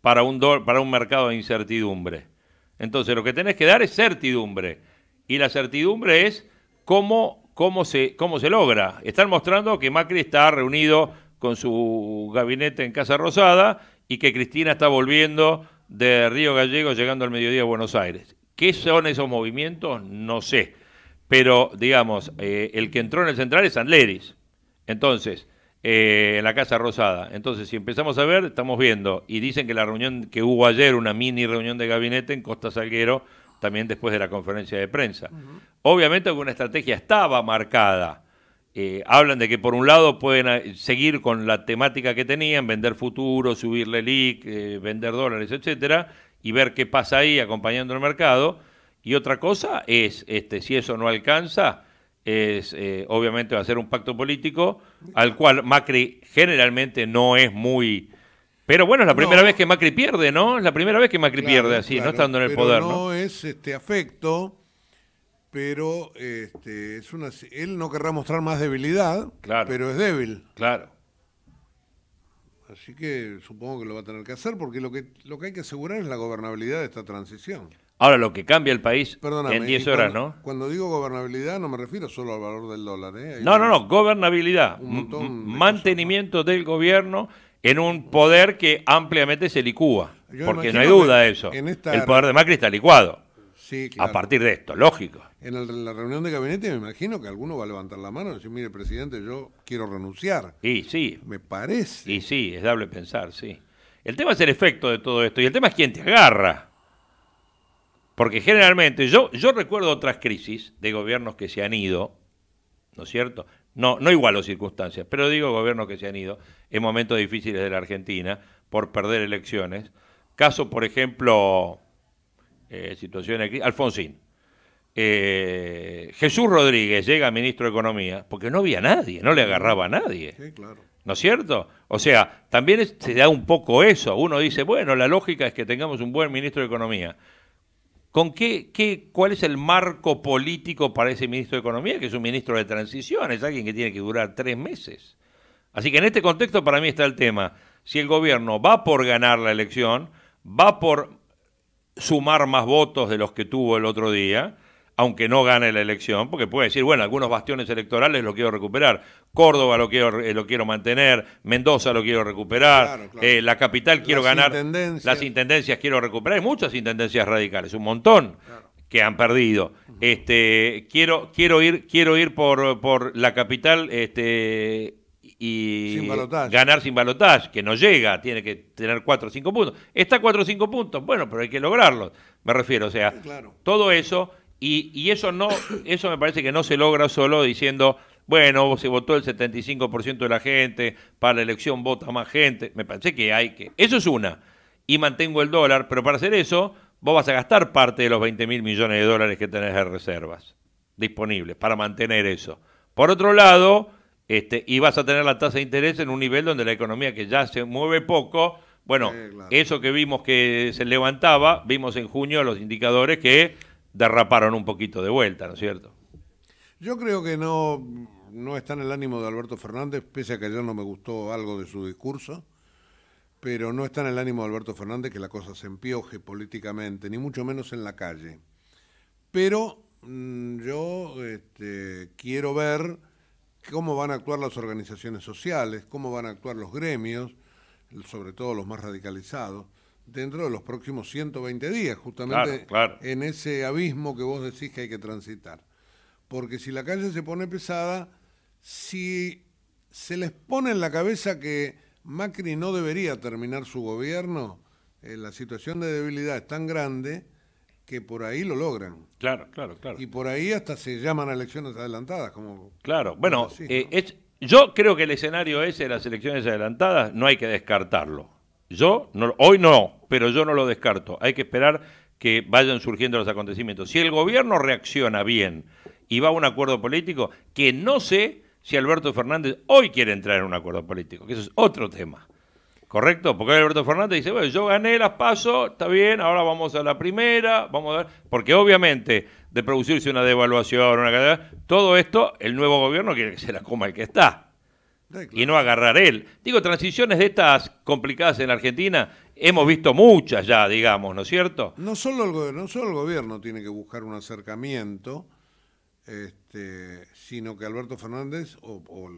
para un, para un mercado de incertidumbre. Entonces, lo que tenés que dar es certidumbre. Y la certidumbre es cómo, cómo, se, cómo se logra. Están mostrando que Macri está reunido con su gabinete en Casa Rosada y que Cristina está volviendo de Río Gallegos llegando al mediodía a Buenos Aires. ¿Qué son esos movimientos? No sé pero digamos, eh, el que entró en el central es Andleris. Entonces, eh, en la Casa Rosada. Entonces, si empezamos a ver, estamos viendo. Y dicen que la reunión que hubo ayer, una mini reunión de gabinete en Costa Salguero, también después de la conferencia de prensa. Obviamente una estrategia estaba marcada. Eh, hablan de que por un lado pueden seguir con la temática que tenían, vender futuro, subirle el vender dólares, etcétera, y ver qué pasa ahí acompañando el mercado. Y otra cosa es, este, si eso no alcanza, es eh, obviamente va a ser un pacto político al cual Macri generalmente no es muy... Pero bueno, es la primera vez que Macri pierde, ¿no? Es la primera vez que Macri pierde así, no estando en el poder. No, no es este afecto, pero este, es una, él no querrá mostrar más debilidad, pero es débil. Claro. Así que supongo que lo va a tener que hacer porque lo que, lo que hay que asegurar es la gobernabilidad de esta transición. Ahora, lo que cambia el país en 10 horas, ¿no? Cuando digo gobernabilidad no me refiero solo al valor del dólar. ¿eh? No, no, no, gobernabilidad. mantenimiento del gobierno en un poder que ampliamente se licúa. porque no hay duda de eso. El poder de Macri está licuado. Sí, A partir de esto, lógico. En la reunión de gabinete me imagino que alguno va a levantar la mano y decir, mire, presidente, yo quiero renunciar. Y sí. Me parece. Y sí, es dable pensar, sí. El tema es el efecto de todo esto y el tema es quién te agarra. Porque generalmente, yo, yo recuerdo otras crisis de gobiernos que se han ido, ¿no es cierto? No, no igualo circunstancias, pero digo gobiernos que se han ido en momentos difíciles de la Argentina por perder elecciones. Caso, por ejemplo, eh, situación de Alfonsín. Eh, Jesús Rodríguez llega a ministro de Economía porque no había nadie, no le agarraba a nadie. Sí, claro. ¿No es cierto? O sea, también se da un poco eso. Uno dice, bueno, la lógica es que tengamos un buen ministro de Economía. ¿Con qué, qué, ¿Cuál es el marco político para ese ministro de Economía, que es un ministro de transición, es alguien que tiene que durar tres meses? Así que en este contexto para mí está el tema. Si el gobierno va por ganar la elección, va por sumar más votos de los que tuvo el otro día, aunque no gane la elección, porque puede decir, bueno, algunos bastiones electorales lo quiero recuperar, Córdoba lo quiero, eh, lo quiero mantener, Mendoza lo quiero recuperar, eh, la capital quiero ganar, las intendencias quiero recuperar, hay muchas intendencias radicales, un montón que han perdido. Este, quiero, quiero ir, quiero ir por, por la capital, este, y ganar sin balotaje, que no llega, tiene que tener 4 o 5 puntos. Está 4 o 5 puntos, bueno, pero hay que lograrlo, me refiero. O sea, claro. todo eso y, eso no, eso me parece que no se logra solo diciendo, bueno, se votó el 75% de la gente, para la elección vota más gente. Me parece que hay que. Eso es una. Y mantengo el dólar, pero para hacer eso, vos vas a gastar parte de los 20 mil millones de dólares que tenés de reservas disponibles para mantener eso. Por otro lado, este, y vas a tener la tasa de interés en un nivel donde la economía que ya se mueve poco, bueno, eso que vimos que se levantaba, vimos en junio los indicadores que derraparon un poquito de vuelta, ¿no es cierto? Yo creo que no, no está en el ánimo de Alberto Fernández, pese a que ayer no me gustó algo de su discurso, pero no está en el ánimo de Alberto Fernández que la cosa se empioje políticamente, ni mucho menos en la calle. Pero mm, yo este, quiero ver cómo van a actuar las organizaciones sociales, cómo van a actuar los gremios, sobre todo los más radicalizados dentro de los próximos 120 días, justamente en ese abismo que vos decís que hay que transitar. Porque si la calle se pone pesada, si se les pone en la cabeza que Macri no debería terminar su gobierno, eh, la situación de debilidad es tan grande que por ahí lo logran. Claro, claro, claro. Y por ahí hasta se llaman a elecciones adelantadas. como Claro, bueno, eh, yo creo que el escenario ese de las elecciones adelantadas no hay que descartarlo. Yo no, hoy no, pero yo no lo descarto. Hay que esperar que vayan surgiendo los acontecimientos. Si el gobierno reacciona bien y va a un acuerdo político, que no sé si Alberto Fernández hoy quiere entrar en un acuerdo político, que eso es otro tema. ¿Correcto? Porque Alberto Fernández dice, bueno, yo gané las pasos, está bien, ahora vamos a la primera, vamos a ver, porque obviamente de producirse una devaluación, una todo esto, el nuevo gobierno quiere que se la coma el que está y no agarrar él. Digo, transiciones de estas complicadas en Argentina hemos visto muchas ya, digamos, ¿no es cierto? No solo el gobierno, no solo el gobierno tiene que buscar un acercamiento, este, sino que Alberto Fernández o,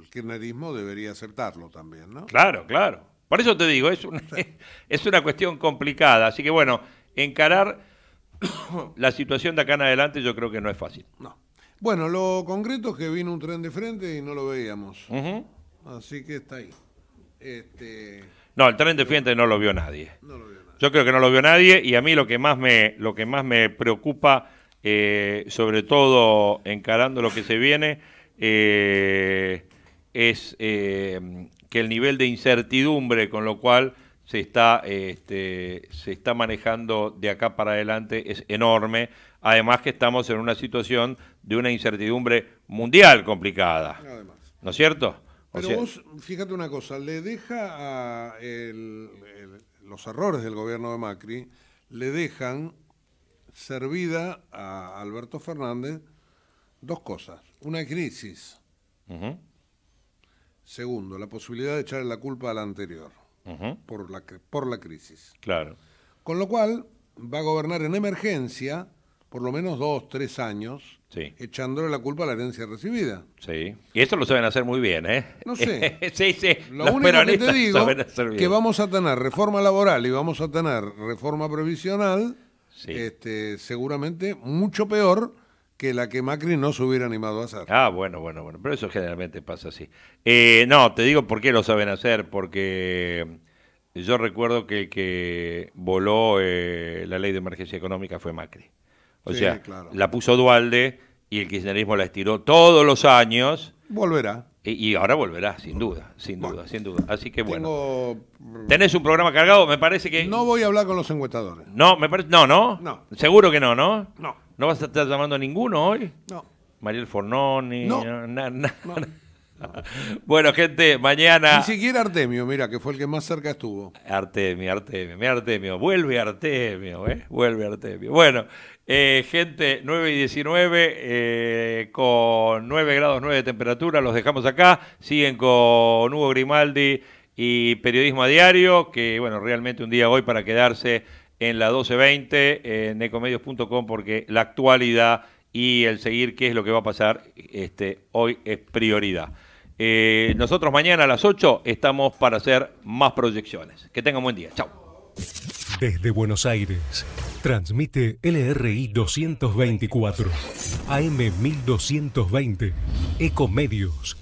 el kirchnerismo debería aceptarlo también, ¿no? Claro, claro. Por eso te digo, es, una es una cuestión complicada. Así que bueno, encarar la situación de acá en adelante yo creo que no es fácil. No. Bueno, lo concreto es que vino un tren de frente y no lo veíamos. Así que está ahí. Este, no, el tren de frente no lo vio nadie. Yo creo que no lo vio nadie y a mí lo que más me, lo que más me preocupa, eh, sobre todo encarando lo que se viene, eh, es eh, que el nivel de incertidumbre con lo cual se está, este, se está manejando de acá para adelante es enorme. Además que estamos en una situación de una incertidumbre mundial complicada. ¿No es cierto? Pero fíjate una cosa, le deja a los errores del gobierno de Macri, le dejan servida a Alberto Fernández dos cosas. Una crisis. Segundo, la posibilidad de echarle la culpa a la anterior por, la, por la crisis. Claro. Con lo cual, va a gobernar en emergencia por lo menos dos, tres años, echándole la culpa a la herencia recibida. Sí. Y esto lo saben hacer muy bien, ¿eh? No sé. sí, sí. Lo único que te digo que vamos a tener reforma laboral y vamos a tener reforma previsional, este, seguramente mucho peor que la que Macri no se hubiera animado a hacer. Ah, bueno, bueno, bueno. Pero eso generalmente pasa así. Eh, no, te digo por qué lo saben hacer, porque... Yo recuerdo que el que voló eh, la ley de emergencia económica fue Macri. O sea, la puso Dualde y el kirchnerismo la estiró todos los años. Volverá. Y, ahora volverá, sin duda, sin duda, sin duda. Así que bueno. Mm, Tenés un programa cargado, me parece que. No voy a hablar con los encuestadores. No, me parece. No, no. Seguro que no, ¿no? No. ¿No vas a estar llamando a ninguno hoy? No. Mariel Fornoni. No. Bueno, gente, mañana. Ni siquiera Artemio, mira, que fue el que más cerca estuvo. Artemio, Artemio, mi Artemio. Vuelve Artemio, ¿eh? Vuelve Artemio. Bueno. Eh, gente, 9 y 19, eh, con 9 grados 9 de temperatura, los dejamos acá. Siguen con Hugo Grimaldi y Periodismo a Diario, que bueno, realmente un día hoy para quedarse en la 1220, eh, en ecomedios.com, porque la actualidad y el seguir qué es lo que va a pasar este, hoy es prioridad. nosotros mañana a las 8 estamos para hacer más proyecciones. Que tengan buen día. Chao. Desde Buenos Aires. Transmite LRI 224, AM 1220, Ecomedios.